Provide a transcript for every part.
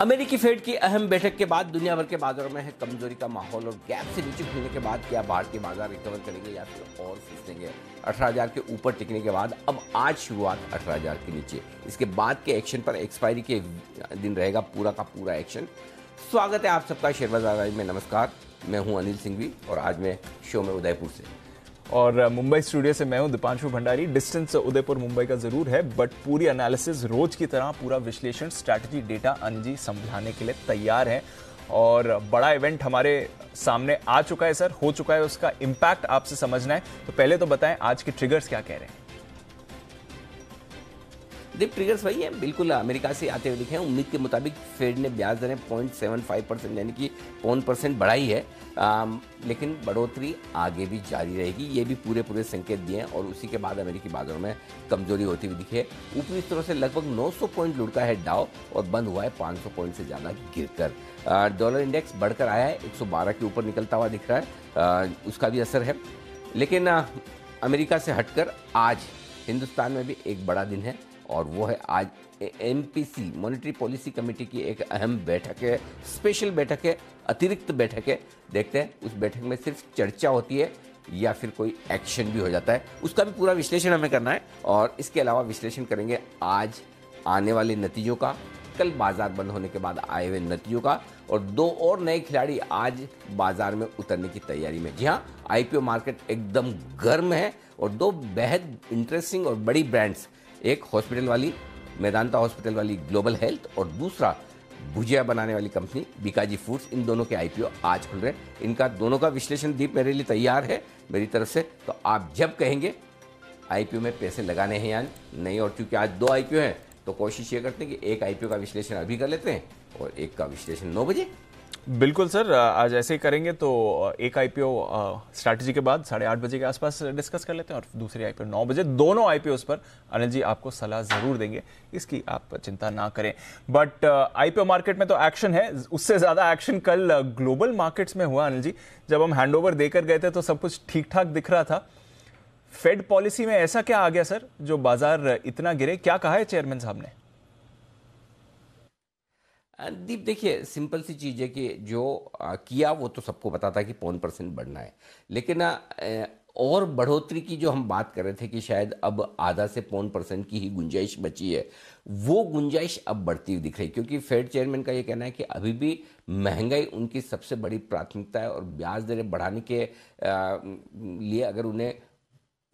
अमेरिकी फेड की अहम बैठक के बाद दुनिया भर के बाजारों में है कमजोरी का माहौल और गैप से नीचे खुलने के बाद क्या भारतीय बाजार रिकवर करेंगे या फिर और फिसलेंगे अठारह हजार के ऊपर टिकने के बाद अब आज शुरुआत अठारह हजार के नीचे इसके बाद के एक्शन पर एक्सपायरी के दिन रहेगा पूरा का पूरा एक्शन स्वागत है आप सबका शेयर बाजार में नमस्कार मैं हूँ अनिल सिंघवी और आज मैं शो में उदयपुर से और मुंबई स्टूडियो से मैं हूं दीपांशु भंडारी डिस्टेंस उदयपुर मुंबई का ज़रूर है बट पूरी एनालिसिस रोज़ की तरह पूरा विश्लेषण स्ट्रैटेजी डेटा अनजी समझाने के लिए तैयार है और बड़ा इवेंट हमारे सामने आ चुका है सर हो चुका है उसका इम्पैक्ट आपसे समझना है तो पहले तो बताएं आज के ट्रिगर्स क्या कह रहे हैं दिप ट्रिगर्स वही है बिल्कुल अमेरिका से आते हुए दिखे हैं उम्मीद के मुताबिक फेड ने ब्याज दरें पॉइंट सेवन फाइव परसेंट यानी कि पौन परसेंट बढ़ाई है आ, लेकिन बढ़ोतरी आगे भी जारी रहेगी ये भी पूरे पूरे संकेत दिए हैं और उसी के बाद अमेरिकी बाजारों में कमजोरी होती हुई दिखी है ऊपरी स्तरों से लगभग 900 पॉइंट लुढ़का है डाव और बंद हुआ है 500 पॉइंट से ज़्यादा गिरकर डॉलर इंडेक्स बढ़कर आया है 112 के ऊपर निकलता हुआ दिख रहा है आ, उसका भी असर है लेकिन आ, अमेरिका से हटकर आज हिंदुस्तान में भी एक बड़ा दिन है और वो है आज एमपीसी मॉनेटरी पॉलिसी कमेटी की एक अहम बैठक है स्पेशल बैठक है अतिरिक्त बैठक है देखते हैं उस बैठक में सिर्फ चर्चा होती है या फिर कोई एक्शन भी हो जाता है उसका भी पूरा विश्लेषण हमें करना है और इसके अलावा विश्लेषण करेंगे आज आने वाले नतीजों का कल बाजार बंद होने के बाद आए हुए नतीजों का और दो और नए खिलाड़ी आज बाजार में उतरने की तैयारी में जी हाँ आईपीओ मार्केट एकदम गर्म है और दो बेहद इंटरेस्टिंग और बड़ी ब्रांड्स एक हॉस्पिटल वाली मैदानता हॉस्पिटल वाली ग्लोबल हेल्थ और दूसरा भुजिया बनाने वाली कंपनी बिकाजी फूड्स इन दोनों के आईपीओ आज खुल रहे हैं इनका दोनों का विश्लेषण दीप मेरे लिए तैयार है मेरी तरफ से तो आप जब कहेंगे आईपीओ में पैसे लगाने हैं या नहीं और क्योंकि आज दो आईपीओ हैं तो कोशिश ये करते हैं कि एक आईपीओ का विश्लेषण अभी कर लेते हैं और एक का विश्लेषण नौ बजे बिल्कुल सर आज ऐसे ही करेंगे तो एक आईपीओ स्ट्रैटेजी के बाद साढ़े आठ बजे के आसपास डिस्कस कर लेते हैं और दूसरी आईपीओ नौ बजे दोनों आईपीओ पर अनिल जी आपको सलाह जरूर देंगे इसकी आप चिंता ना करें बट आईपीओ मार्केट में तो एक्शन है उससे ज्यादा एक्शन कल ग्लोबल मार्केट्स में हुआ अनिल जी जब हम हैंड देकर गए थे तो सब कुछ ठीक ठाक दिख रहा था फेड पॉलिसी में ऐसा क्या आ गया सर जो बाजार इतना गिरे क्या कहा है चेयरमैन साहब ने दीप देखिए सिंपल सी चीज़ है कि जो आ, किया वो तो सबको पता था कि पौन परसेंट बढ़ना है लेकिन आ, और बढ़ोतरी की जो हम बात कर रहे थे कि शायद अब आधा से पौन परसेंट की ही गुंजाइश बची है वो गुंजाइश अब बढ़ती हुई दिख रही क्योंकि फेड चेयरमैन का ये कहना है कि अभी भी महंगाई उनकी सबसे बड़ी प्राथमिकता है और ब्याज दरें बढ़ाने के लिए अगर उन्हें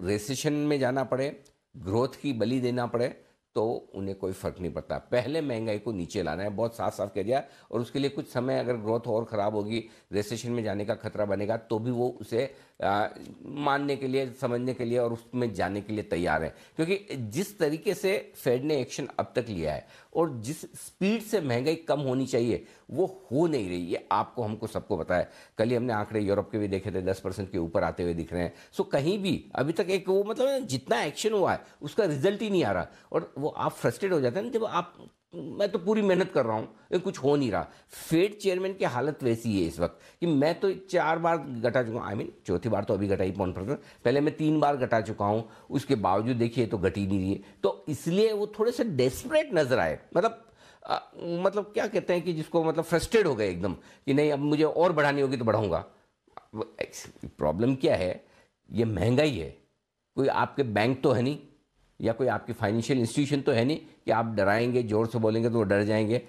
रेसेशन में जाना पड़े ग्रोथ की बलि देना पड़े तो उन्हें कोई फ़र्क नहीं पड़ता पहले महंगाई को नीचे लाना है बहुत साफ साफ कह दिया और उसके लिए कुछ समय अगर ग्रोथ और ख़राब होगी रिसेशन में जाने का खतरा बनेगा तो भी वो उसे मानने के लिए समझने के लिए और उसमें जाने के लिए तैयार है क्योंकि जिस तरीके से फेड ने एक्शन अब तक लिया है और जिस स्पीड से महंगाई कम होनी चाहिए वो हो नहीं रही ये आपको हमको सबको पता है कल ही हमने आंकड़े यूरोप के भी देखे थे दस परसेंट के ऊपर आते हुए दिख रहे हैं सो कहीं भी अभी तक एक वो मतलब जितना एक्शन हुआ है उसका रिजल्ट ही नहीं आ रहा और वो आप फ्रस्ट्रेट हो जाते हैं जब आप मैं तो पूरी मेहनत कर रहा हूँ लेकिन कुछ हो नहीं रहा फेड चेयरमैन की हालत वैसी है इस वक्त कि मैं तो चार बार घटा चुका हूँ आई मीन चौथी बार तो अभी घटा ही पौन परसेंट पहले मैं तीन बार घटा चुका हूँ उसके बावजूद देखिए तो घटी नहीं रही तो इसलिए वो थोड़े से डेस्परेट नज़र आए मतलब आ, मतलब क्या कहते हैं कि जिसको मतलब फ्रस्ट्रेट हो गए एकदम कि नहीं अब मुझे और बढ़ानी होगी तो बढ़ाऊँगा प्रॉब्लम क्या है ये महंगाई है कोई आपके बैंक तो है नहीं या कोई आपकी फाइनेंशियल इंस्टीट्यूशन तो है नहीं कि आप डराएंगे ज़ोर से बोलेंगे तो वो डर जाएंगे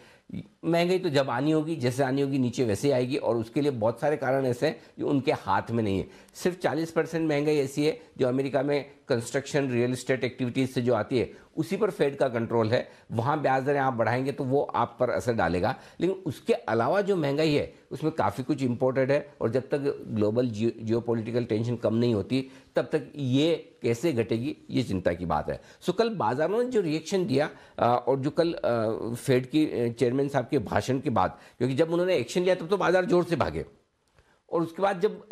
महंगाई तो जब आनी होगी जैसे आनी होगी नीचे वैसे आएगी और उसके लिए बहुत सारे कारण ऐसे हैं जो उनके हाथ में नहीं है सिर्फ 40 परसेंट महंगाई ऐसी है जो अमेरिका में कंस्ट्रक्शन रियल इस्टेट एक्टिविटीज़ से जो आती है उसी पर फेड का कंट्रोल है वहाँ ब्याज दरें आप बढ़ाएंगे तो वो आप पर असर डालेगा लेकिन उसके अलावा जो महंगाई है उसमें काफ़ी कुछ इम्पोर्टेड है और जब तक ग्लोबल जियो जियो टेंशन कम नहीं होती तब तक ये कैसे घटेगी ये चिंता की बात है सो कल बाज़ारों ने जो रिएक्शन दिया और जो कल फेड की चेयरमैन साहब के भाषण के बाद क्योंकि जब उन्होंने एक्शन लिया तब तो बाज़ार जोर से भागे और उसके बाद जब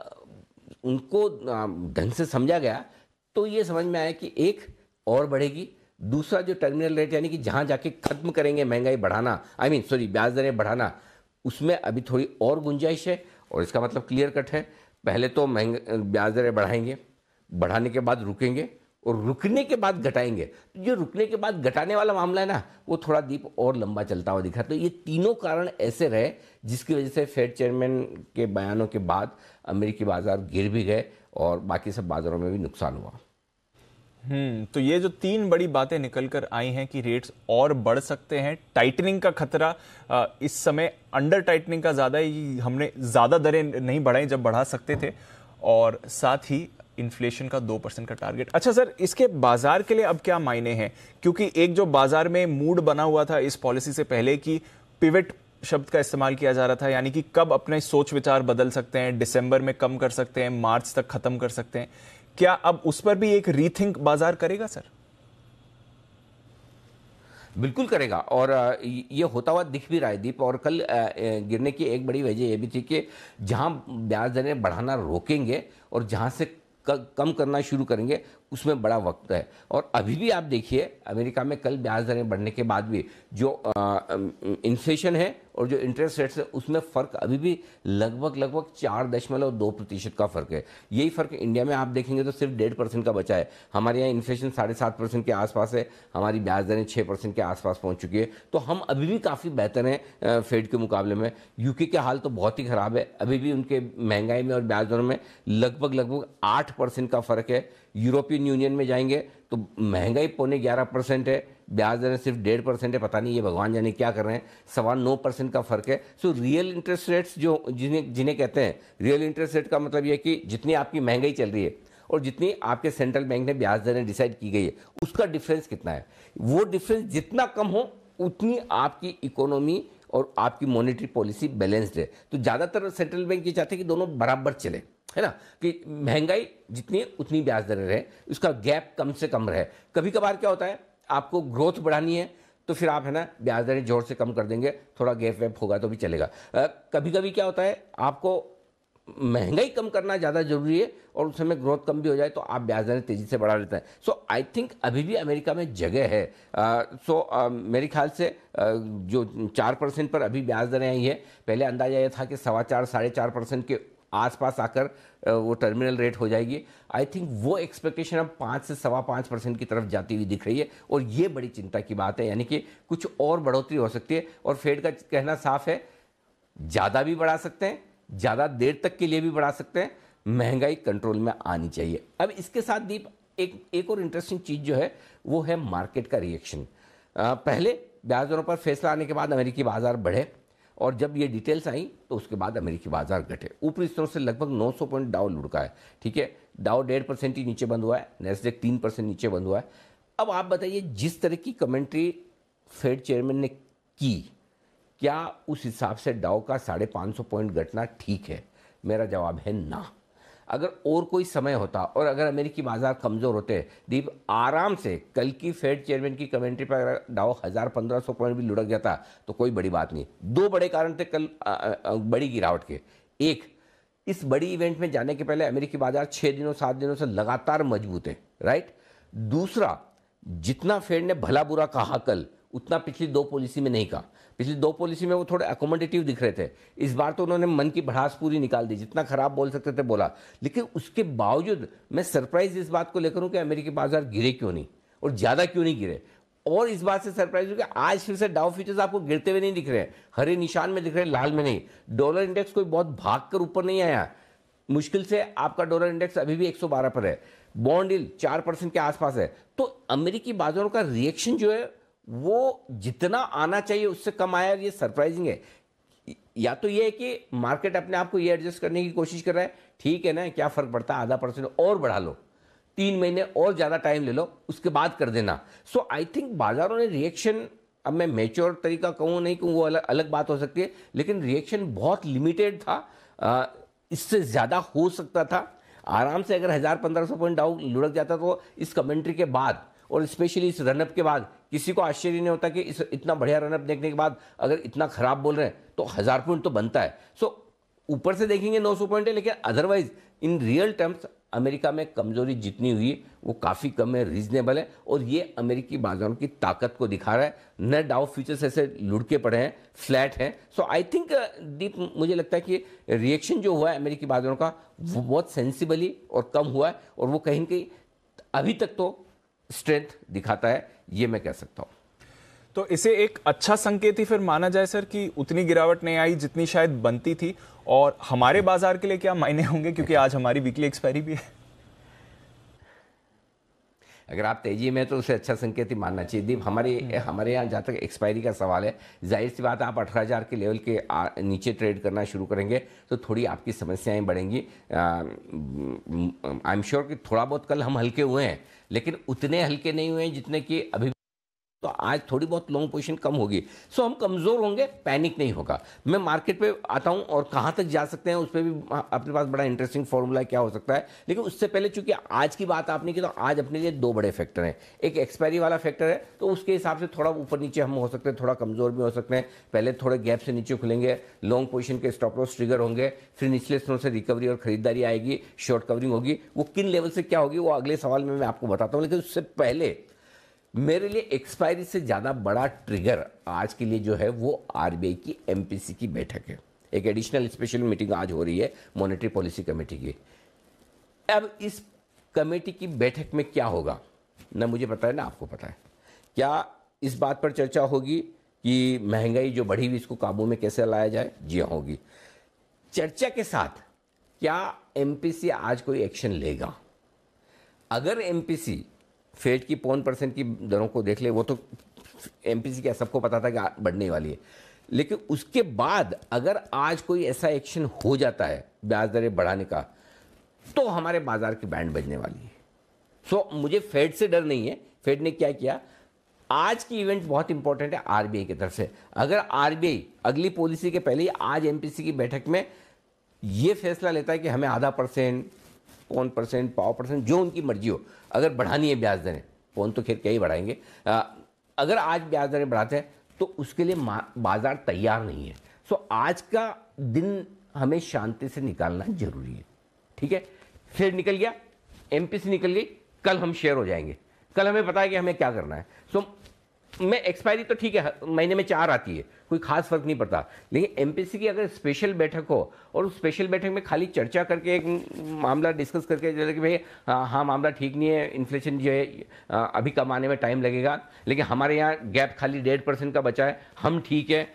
उनको ढंग से समझा गया तो ये समझ में आया कि एक और बढ़ेगी दूसरा जो टर्मिनल रेट यानी कि जहाँ जाके ख़त्म करेंगे महंगाई बढ़ाना आई मीन सॉरी ब्याज दरें बढ़ाना उसमें अभी थोड़ी और गुंजाइश है और इसका मतलब क्लियर कट है पहले तो महंगा ब्याज दरें बढ़ाएंगे बढ़ाने के बाद रुकेंगे और रुकने के बाद घटाएंगे तो जो रुकने के बाद घटाने वाला मामला है ना वो थोड़ा दीप और लंबा चलता हुआ दिखा तो ये तीनों कारण ऐसे रहे जिसकी वजह से फेड चेयरमैन के बयानों के बाद अमेरिकी बाजार गिर भी गए और बाकी सब बाज़ारों में भी नुकसान हुआ हम्म तो ये जो तीन बड़ी बातें निकल कर आई हैं कि रेट्स और बढ़ सकते हैं टाइटनिंग का खतरा इस समय अंडर टाइटनिंग का ज़्यादा ही हमने ज़्यादा दरें नहीं बढ़ाई जब बढ़ा सकते थे और साथ ही इन्फ्लेशन का दो परसेंट का टारगेट अच्छा सर इसके बाजार के लिए अब क्या मायने हैं क्योंकि एक जो बाजार में मूड बना हुआ था इस पॉलिसी से पहले कि पिवट शब्द का इस्तेमाल किया जा रहा था यानी कि कब अपने सोच विचार बदल सकते हैं दिसंबर में कम कर सकते हैं मार्च तक खत्म कर सकते हैं क्या अब उस पर भी एक रीथिंक बाजार करेगा सर बिल्कुल करेगा और ये होता हुआ दिख भी रहा है दीप और कल गिरने की एक बड़ी वजह यह भी थी कि जहां ब्याज दरें बढ़ाना रोकेंगे और जहां से कम करना शुरू करेंगे उसमें बड़ा वक्त है और अभी भी आप देखिए अमेरिका में कल ब्याज दरें बढ़ने के बाद भी जो इन्फ्लेशन है और जो इंटरेस्ट रेट्स है उसमें फ़र्क अभी भी लगभग लगभग चार दशमलव दो प्रतिशत का फ़र्क है यही फ़र्क इंडिया में आप देखेंगे तो सिर्फ डेढ़ परसेंट का बचा है हमारे यहाँ इन्फ्लेशन साढ़े सात परसेंट के आसपास है हमारी ब्याज दरें छः परसेंट के आसपास पहुँच चुकी है तो हम अभी भी काफ़ी बेहतर हैं फेड के मुकाबले में यूके के हाल तो बहुत ही ख़राब है अभी भी उनके महंगाई में और ब्याज दरों में लगभग लगभग आठ परसेंट का फ़र्क है यूरोपियन यूनियन में जाएंगे तो महंगाई पौने ग्यारह परसेंट है ब्याज दरें सिर्फ डेढ़ परसेंट है पता नहीं ये भगवान जाने क्या कर रहे हैं सवा नौ परसेंट का फर्क है सो रियल इंटरेस्ट रेट्स जो जिन्हें जिन्हें कहते हैं रियल इंटरेस्ट रेट का मतलब यह कि जितनी आपकी महंगाई चल रही है और जितनी आपके सेंट्रल बैंक ने ब्याज दरें डिसाइड की गई है उसका डिफरेंस कितना है वो डिफरेंस जितना कम हो उतनी आपकी इकोनॉमी और आपकी मॉनेटरी पॉलिसी बैलेंस्ड है तो ज़्यादातर सेंट्रल बैंक ये चाहते हैं कि दोनों बराबर चले है ना कि महंगाई जितनी उतनी ब्याज दरें रहे उसका गैप कम से कम रहे कभी कभार क्या होता है आपको ग्रोथ बढ़ानी है तो फिर आप है ना ब्याज दरें जोर से कम कर देंगे थोड़ा गैप वैप होगा तो भी चलेगा कभी कभी क्या होता है आपको महंगाई कम करना ज़्यादा जरूरी है और उस समय ग्रोथ कम भी हो जाए तो आप ब्याज दरें तेज़ी से बढ़ा लेते हैं सो आई थिंक अभी भी अमेरिका में जगह है सो uh, so, uh, मेरे ख्याल से uh, जो चार परसेंट पर अभी ब्याज दरें आई है पहले अंदाज़ा यह था कि सवा चार साढ़े चार परसेंट के आसपास आकर वो टर्मिनल रेट हो जाएगी आई थिंक वो एक्सपेक्टेशन अब पाँच से सवा पाँच परसेंट की तरफ जाती हुई दिख रही है और ये बड़ी चिंता की बात है यानी कि कुछ और बढ़ोतरी हो सकती है और फेड का कहना साफ है ज़्यादा भी बढ़ा सकते हैं ज़्यादा देर तक के लिए भी बढ़ा सकते हैं महंगाई कंट्रोल में आनी चाहिए अब इसके साथ दीप एक एक और इंटरेस्टिंग चीज़ जो है वो है मार्केट का रिएक्शन पहले ब्याज दरों पर फैसला आने के बाद अमेरिकी बाजार बढ़े और जब ये डिटेल्स आई तो उसके बाद अमेरिकी बाजार घटे ऊपरी स्तरों से लगभग 900 पॉइंट डाउ लुढ़का है ठीक है डाउ डेढ़ परसेंट ही नीचे बंद हुआ है नेस्डेक तीन परसेंट नीचे बंद हुआ है अब आप बताइए जिस तरह की कमेंट्री फेड चेयरमैन ने की क्या उस हिसाब से डाउ का साढ़े पाँच सौ पॉइंट घटना ठीक है मेरा जवाब है ना अगर और कोई समय होता और अगर अमेरिकी बाजार कमज़ोर होते दीप आराम से कल की फेड चेयरमैन की कमेंट्री पर अगर डाओ हज़ार पंद्रह सौ पॉइंट भी लुढ़क जाता तो कोई बड़ी बात नहीं दो बड़े कारण थे कल बड़ी गिरावट के एक इस बड़ी इवेंट में जाने के पहले अमेरिकी बाजार छः दिनों सात दिनों से लगातार मजबूत है राइट दूसरा जितना फेड ने भला बुरा कहा कल उतना पिछली दो पॉलिसी में नहीं कहा पिछले दो पॉलिसी में वो थोड़े अकोमोडेटिव दिख रहे थे इस बार तो उन्होंने मन की भड़ास पूरी निकाल दी जितना खराब बोल सकते थे बोला लेकिन उसके बावजूद मैं सरप्राइज इस बात को लेकर हूँ कि अमेरिकी बाजार गिरे क्यों नहीं और ज़्यादा क्यों नहीं गिरे और इस बात से सरप्राइज हो कि आज फिर से डाउ फ्यूचर्स आपको गिरते हुए नहीं दिख रहे हैं हरे निशान में दिख रहे हैं लाल में नहीं डॉलर इंडेक्स कोई बहुत भाग कर ऊपर नहीं आया मुश्किल से आपका डॉलर इंडेक्स अभी भी 112 पर है बॉन्ड डील चार परसेंट के आसपास है तो अमेरिकी बाजारों का रिएक्शन जो है वो जितना आना चाहिए उससे कम आया ये सरप्राइजिंग है या तो ये है कि मार्केट अपने आप को ये एडजस्ट करने की कोशिश कर रहा है ठीक है ना क्या फ़र्क पड़ता है आधा परसेंट और बढ़ा लो तीन महीने और ज़्यादा टाइम ले लो उसके बाद कर देना सो आई थिंक बाज़ारों ने रिएक्शन अब मैं मेच्योर तरीका कहूँ नहीं कहूँ वो अलग अलग बात हो सकती है लेकिन रिएक्शन बहुत लिमिटेड था आ, इससे ज़्यादा हो सकता था आराम से अगर हज़ार पंद्रह सौ पॉइंट डाउन लुढ़क जाता तो इस कमेंट्री के बाद और स्पेशली इस रनअप के बाद किसी को आश्चर्य नहीं होता कि इस इतना बढ़िया रनअप देखने के बाद अगर इतना खराब बोल रहे हैं तो हज़ार पॉइंट तो बनता है सो ऊपर से देखेंगे 900 पॉइंट है लेकिन otherwise in real terms America में कमजोरी जितनी हुई वो काफ़ी कम है रीजनेबल है और ये अमेरिकी बाजारों की ताकत को दिखा रहा है न डाउ फ्यूचर्स ऐसे लुढ़के पड़े हैं फ्लैट हैं सो आई थिंक दीप मुझे लगता है कि रिएक्शन जो हुआ है अमेरिकी बाजारों का वो बहुत सेंसिबली और कम हुआ है और वो कहीं ना कहीं अभी तक तो स्ट्रेंथ दिखाता है ये मैं कह सकता हूँ तो इसे एक अच्छा संकेत ही फिर माना जाए सर कि उतनी गिरावट नहीं आई जितनी शायद बनती थी और हमारे बाजार के लिए क्या मायने होंगे क्योंकि आज हमारी वीकली एक्सपायरी भी है अगर आप तेजी में तो उसे अच्छा संकेत ही मानना चाहिए दीप हमारे हम्म। हमारे यहाँ जहाँ तक एक्सपायरी का सवाल है जाहिर सी बात आप अठारह हज़ार के लेवल के आ, नीचे ट्रेड करना शुरू करेंगे तो थोड़ी आपकी समस्याएं बढ़ेंगी आई एम श्योर कि थोड़ा बहुत कल हम हल्के हुए हैं लेकिन उतने हल्के नहीं हुए जितने कि अभी तो आज थोड़ी बहुत लॉन्ग पोजिशन कम होगी सो हम कमज़ोर होंगे पैनिक नहीं होगा मैं मार्केट पे आता हूँ और कहाँ तक जा सकते हैं उस पर भी अपने पास बड़ा इंटरेस्टिंग फॉर्मूला क्या हो सकता है लेकिन उससे पहले चूंकि आज की बात आपने की तो आज अपने लिए दो बड़े फैक्टर हैं एक एक्सपायरी वाला फैक्टर है तो उसके हिसाब से थोड़ा ऊपर नीचे हम हो सकते हैं थोड़ा कमज़ोर भी हो सकते हैं पहले थोड़े गैप से नीचे खुलेंगे लॉन्ग पोजिशन के स्टॉप लॉस ट्रिगर होंगे फिर निचले स्तरों से रिकवरी और खरीदारी आएगी शॉर्ट कवरिंग होगी वो किन लेवल से क्या होगी वो अगले सवाल में मैं आपको बताता हूँ लेकिन उससे पहले मेरे लिए एक्सपायरी से ज़्यादा बड़ा ट्रिगर आज के लिए जो है वो आर की एम की बैठक है एक एडिशनल स्पेशल मीटिंग आज हो रही है मॉनेटरी पॉलिसी कमेटी की अब इस कमेटी की बैठक में क्या होगा ना मुझे पता है ना आपको पता है क्या इस बात पर चर्चा होगी कि महंगाई जो बढ़ी हुई इसको काबू में कैसे लाया जाए जी हाँ, होगी चर्चा के साथ क्या एमपीसी आज कोई एक्शन लेगा अगर एमपीसी फेड की पौन परसेंट की दरों को देख ले वो तो एम पी क्या सबको पता था कि बढ़ने वाली है लेकिन उसके बाद अगर आज कोई ऐसा एक्शन हो जाता है ब्याज दरें बढ़ाने का तो हमारे बाजार की बैंड बजने वाली है सो so, मुझे फेड से डर नहीं है फेड ने क्या किया आज की इवेंट बहुत इंपॉर्टेंट है आरबीआई की तरफ से अगर आरबीआई अगली पॉलिसी के पहले ही आज एमपीसी की बैठक में यह फैसला लेता है कि हमें आधा परसेंट पौन परसेंट पाव परसेंट जो उनकी मर्जी हो अगर बढ़ानी है ब्याज दरें फोन तो खैर क्या ही बढ़ाएंगे आ, अगर आज ब्याज दरें बढ़ाते हैं तो उसके लिए बाज़ार तैयार नहीं है सो आज का दिन हमें शांति से निकालना जरूरी है ठीक है फिर निकल गया एम से निकल गई कल हम शेयर हो जाएंगे कल हमें पता है कि हमें क्या करना है सो में एक्सपायरी तो ठीक है महीने में चार आती है कोई खास फर्क नहीं पड़ता लेकिन एम की अगर स्पेशल बैठक हो और उस स्पेशल बैठक में खाली चर्चा करके एक मामला डिस्कस करके जैसे कि भाई हाँ, हाँ मामला ठीक नहीं है इन्फ्लेशन जो है अभी कम आने में टाइम लगेगा लेकिन हमारे यहाँ गैप खाली डेढ़ परसेंट का बचा है हम ठीक है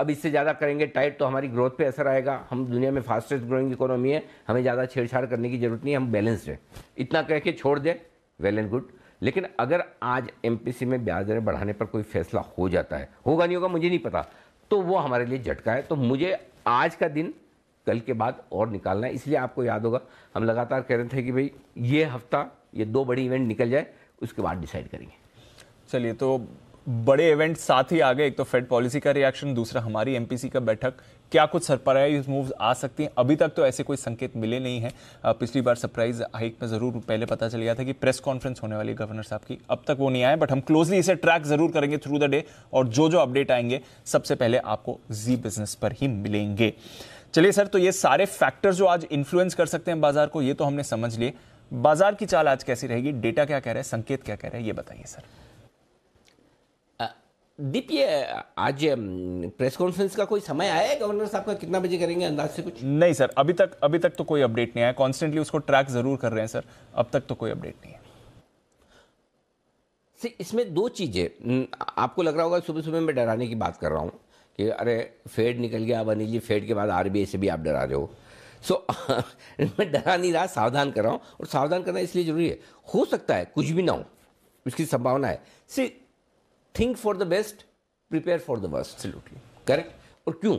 अब इससे ज़्यादा करेंगे टाइट तो हमारी ग्रोथ पे असर आएगा हम दुनिया में फास्टेस्ट ग्रोइंग इकोनॉमी है हमें ज़्यादा छेड़छाड़ करने की जरूरत नहीं हम बैलेंस्ड है इतना कह के छोड़ दें वेल एंड गुड लेकिन अगर आज एम में ब्याज दरें बढ़ाने पर कोई फैसला हो जाता है होगा नहीं होगा मुझे नहीं पता तो वो हमारे लिए झटका है तो मुझे आज का दिन कल के बाद और निकालना है इसलिए आपको याद होगा हम लगातार कह रहे थे कि भाई ये हफ्ता ये दो बड़ी इवेंट निकल जाए उसके बाद डिसाइड करेंगे चलिए तो बड़े इवेंट साथ ही आ गए एक तो फेड पॉलिसी का रिएक्शन दूसरा हमारी एमपीसी का बैठक क्या कुछ सरप्राइज मूव्स आ सकती हैं अभी तक तो ऐसे कोई संकेत मिले नहीं हैं पिछली बार सरप्राइज हाइक में ज़रूर पहले पता चल गया था कि प्रेस कॉन्फ्रेंस होने वाली गवर्नर साहब की अब तक वो नहीं आए बट हम क्लोजली इसे ट्रैक ज़रूर करेंगे थ्रू द डे और जो जो अपडेट आएंगे सबसे पहले आपको जी बिजनेस पर ही मिलेंगे चलिए सर तो ये सारे फैक्टर जो आज इन्फ्लुएंस कर सकते हैं बाजार को ये तो हमने समझ लिए बाजार की चाल आज कैसी रहेगी डेटा क्या कह रहा है संकेत क्या कह रहा है ये बताइए सर दीप आज हम्म, प्रेस कॉन्फ्रेंस का कोई समय आया है गवर्नर साहब का कितना बजे करेंगे अंदाज से कुछ नहीं सर अभी तक अभी तक तो कोई अपडेट नहीं आया कॉन्स्टेंटली उसको ट्रैक जरूर कर रहे हैं सर अब तक तो कोई अपडेट नहीं है से इसमें दो चीज़ें हम्म, आपको लग रहा होगा सुबह सुबह मैं डराने की बात कर रहा हूँ कि अरे फेड निकल गया अब अनिल जी फेड के बाद आरबीआई से भी आप डरा रहे हो सो so, मैं डरा नहीं रहा सावधान कर रहा हूँ और सावधान करना इसलिए ज़रूरी है हो सकता है कुछ भी ना हो उसकी संभावना है सिर्फ think for the best prepare for the worst absolutely correct और क्यों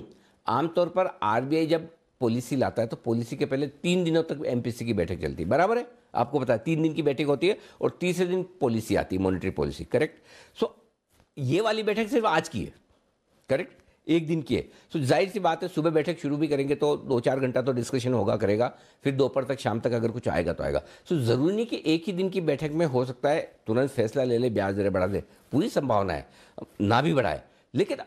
आमतौर पर आरबीआई जब पॉलिसी लाता है तो पॉलिसी के पहले तीन दिनों तक एमपीसी की बैठक चलती है बराबर है आपको पता है तीन दिन की बैठक होती है और तीसरे दिन पॉलिसी आती है monetary policy correct so so, ये वाली बैठक सिर्फ आज की है करेक्ट एक दिन की है तो जाहिर सी बात है सुबह बैठक शुरू भी करेंगे तो दो चार घंटा तो डिस्कशन होगा करेगा फिर दोपहर तक शाम तक अगर कुछ आएगा तो आएगा सो ज़रूरी नहीं कि एक ही दिन की बैठक में हो सकता है तुरंत फैसला ले ले ब्याज दरें बढ़ा दे पूरी संभावना है ना भी बढ़ाए लेकिन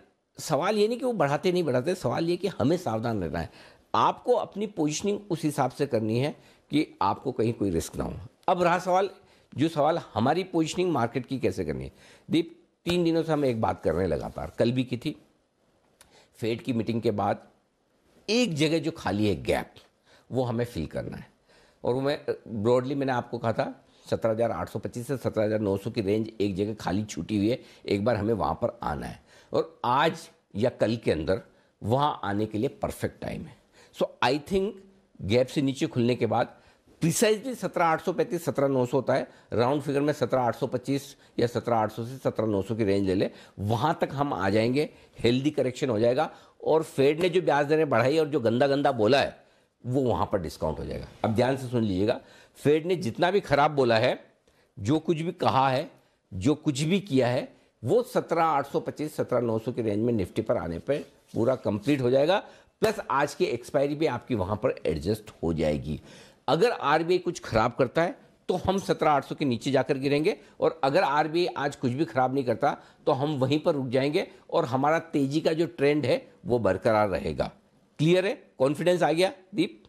सवाल ये नहीं कि वो बढ़ाते नहीं बढ़ाते सवाल ये कि हमें सावधान रहना है आपको अपनी पोजिशनिंग उस हिसाब से करनी है कि आपको कहीं कोई रिस्क ना हो अब रहा सवाल जो सवाल हमारी पोजिशनिंग मार्केट की कैसे करनी है दीप तीन दिनों से हम एक बात कर रहे हैं लगातार कल भी की थी फेड की मीटिंग के बाद एक जगह जो खाली है गैप वो हमें फिल करना है और मैं ब्रॉडली मैंने आपको कहा था 17,825 से 17,900 की रेंज एक जगह खाली छूटी हुई है एक बार हमें वहाँ पर आना है और आज या कल के अंदर वहाँ आने के लिए परफेक्ट टाइम है सो आई थिंक गैप से नीचे खुलने के बाद प्रिसाइजली सत्रह आठ सौ पैंतीस सत्रह नौ सौ होता है राउंड फिगर में सत्रह आठ सौ पच्चीस या सत्रह आठ सौ से सत्रह नौ सौ की रेंज ले ले वहाँ तक हम आ जाएंगे हेल्दी करेक्शन हो जाएगा और फेड ने जो ब्याज दरें बढ़ाई और जो गंदा गंदा बोला है वो वहाँ पर डिस्काउंट हो जाएगा अब ध्यान से सुन लीजिएगा फेड ने जितना भी खराब बोला है जो कुछ भी कहा है जो कुछ भी किया है वो सत्रह आठ सौ पच्चीस सत्रह नौ सौ की रेंज में निफ्टी पर आने पर पूरा कंप्लीट हो जाएगा प्लस आज की एक्सपायरी भी आपकी वहाँ पर एडजस्ट हो जाएगी अगर आर कुछ खराब करता है तो हम सत्रह आठ सौ के नीचे जाकर गिरेंगे और अगर आर आज कुछ भी खराब नहीं करता तो हम वहीं पर रुक जाएंगे और हमारा तेजी का जो ट्रेंड है वो बरकरार रहेगा क्लियर है कॉन्फिडेंस आ गया दीप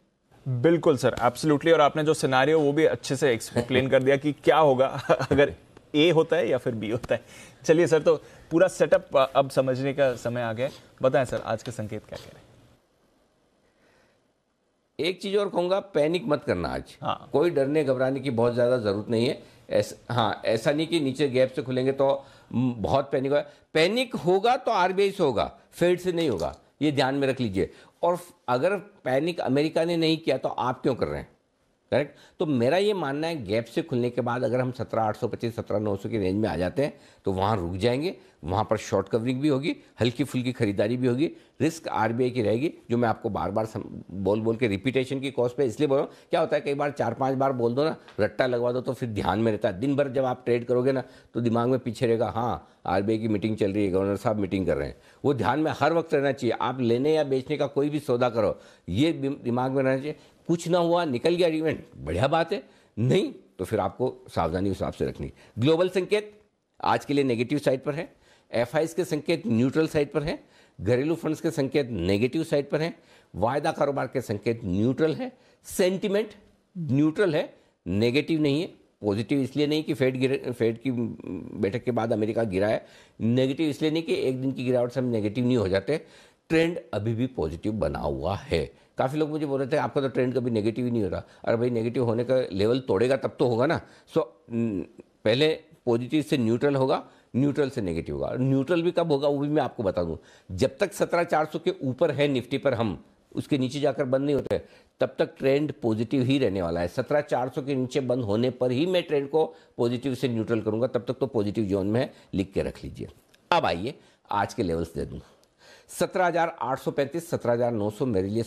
बिल्कुल सर एब्सोल्युटली और आपने जो सिनारियो वो भी अच्छे से एक्सप्लेन कर दिया कि क्या होगा अगर ए होता है या फिर बी होता है चलिए सर तो पूरा सेटअप अब समझने का समय आ गया बताएं सर आज के संकेत क्या कह रहे हैं एक चीज़ और कहूँगा पैनिक मत करना आज हाँ। कोई डरने घबराने की बहुत ज़्यादा ज़रूरत नहीं है ऐस, हाँ ऐसा नहीं कि नीचे गैप से खुलेंगे तो बहुत पैनिक होगा पैनिक होगा तो आरबीआई से होगा फेड से नहीं होगा ये ध्यान में रख लीजिए और अगर पैनिक अमेरिका ने नहीं किया तो आप क्यों कर रहे हैं करेक्ट तो मेरा ये मानना है गैप से खुलने के बाद अगर हम सत्रह आठ सौ पच्चीस सत्रह नौ सौ की रेंज में आ जाते हैं तो वहाँ रुक जाएंगे वहाँ पर शॉर्ट कवरिंग भी होगी हल्की फुल्की खरीदारी भी होगी रिस्क आर की रहेगी जो मैं आपको बार बार सम, बोल बोल के रिपीटेशन की कॉस्ट पे इसलिए बोल रहा हूँ क्या होता है कई बार चार पाँच बार बोल दो ना रट्टा लगवा दो तो फिर ध्यान में रहता है दिन भर जब आप ट्रेड करोगे ना तो दिमाग में पीछे रहेगा हाँ आर की मीटिंग चल रही है गवर्नर साहब मीटिंग कर रहे हैं वो ध्यान में हर वक्त रहना चाहिए आप लेने या बेचने का कोई भी सौदा करो ये दिमाग में रहना चाहिए कुछ ना हुआ निकल गया इवेंट बढ़िया बात है नहीं तो फिर आपको सावधानी उस हिसाब से रखनी ग्लोबल संकेत आज के लिए नेगेटिव साइड पर है एफ के संकेत न्यूट्रल साइड पर है घरेलू फंड्स के संकेत नेगेटिव साइड पर हैं वायदा कारोबार के संकेत न्यूट्रल है सेंटिमेंट न्यूट्रल है नेगेटिव नहीं है पॉजिटिव इसलिए नहीं कि फेड गिर फेड की बैठक के बाद अमेरिका गिरा है नेगेटिव इसलिए नहीं कि एक दिन की गिरावट से हम नेगेटिव नहीं हो जाते ट्रेंड अभी भी पॉजिटिव बना हुआ है काफ़ी लोग मुझे बोल रहे थे आपका तो ट्रेंड कभी नेगेटिव ही नहीं हो रहा अरे भाई नेगेटिव होने का लेवल तोड़ेगा तब तो होगा ना सो पहले पॉजिटिव से न्यूट्रल होगा न्यूट्रल से नेगेटिव होगा न्यूट्रल भी कब होगा वो भी मैं आपको बता दूँ जब तक सत्रह चार सौ के ऊपर है निफ्टी पर हम उसके नीचे जाकर बंद नहीं होते तब तक ट्रेंड पॉजिटिव ही रहने वाला है सत्रह चार सौ के नीचे बंद होने पर ही मैं ट्रेंड को पॉजिटिव से न्यूट्रल करूंगा तब तक तो पॉजिटिव जोन में है लिख के रख लीजिए अब आइए आज के लेवल्स दे दूँगा 17835 17900 मेरे लिए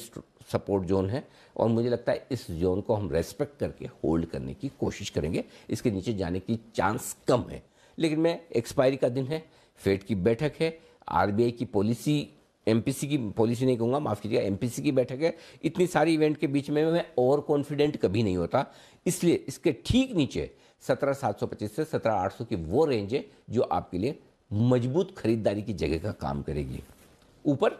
सपोर्ट जोन है और मुझे लगता है इस जोन को हम रेस्पेक्ट करके होल्ड करने की कोशिश करेंगे इसके नीचे जाने की चांस कम है लेकिन मैं एक्सपायरी का दिन है फेड की बैठक है आरबीआई की पॉलिसी एमपीसी की पॉलिसी नहीं कहूँगा माफ़ कीजिएगा एमपीसी की बैठक है इतनी सारी इवेंट के बीच में मैं ओवर कॉन्फिडेंट कभी नहीं होता इसलिए इसके ठीक नीचे सत्रह सात सौ पच्चीस से सत्रह आठ सौ की वो रेंज है जो आपके लिए मजबूत खरीदारी की जगह का काम करेगी ऊपर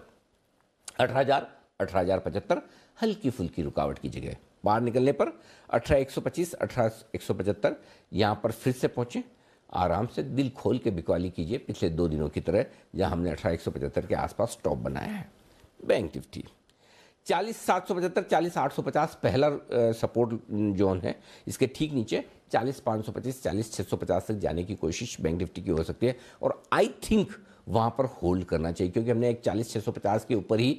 अठारह हज़ार अठारह हज़ार पचहत्तर हल्की फुल्की रुकावट की जगह बाहर निकलने पर अठारह एक सौ पच्चीस अठारह एक सौ पचहत्तर यहाँ पर फिर से पहुंचे आराम से दिल खोल के बिकवाली कीजिए पिछले दो दिनों की तरह जहाँ हमने अठारह एक सौ पचहत्तर के आसपास टॉप बनाया है बैंक निफ्टी चालीस सात सौ पचहत्तर चालीस आठ सौ पचास पहला सपोर्ट जोन है इसके ठीक नीचे चालीस पाँच सौ पच्चीस चालीस छः सौ पचास तक जाने की कोशिश बैंक निफ्टी की हो सकती है और आई थिंक वहाँ पर होल्ड करना चाहिए क्योंकि हमने एक चालीस छः सौ पचास के ऊपर ही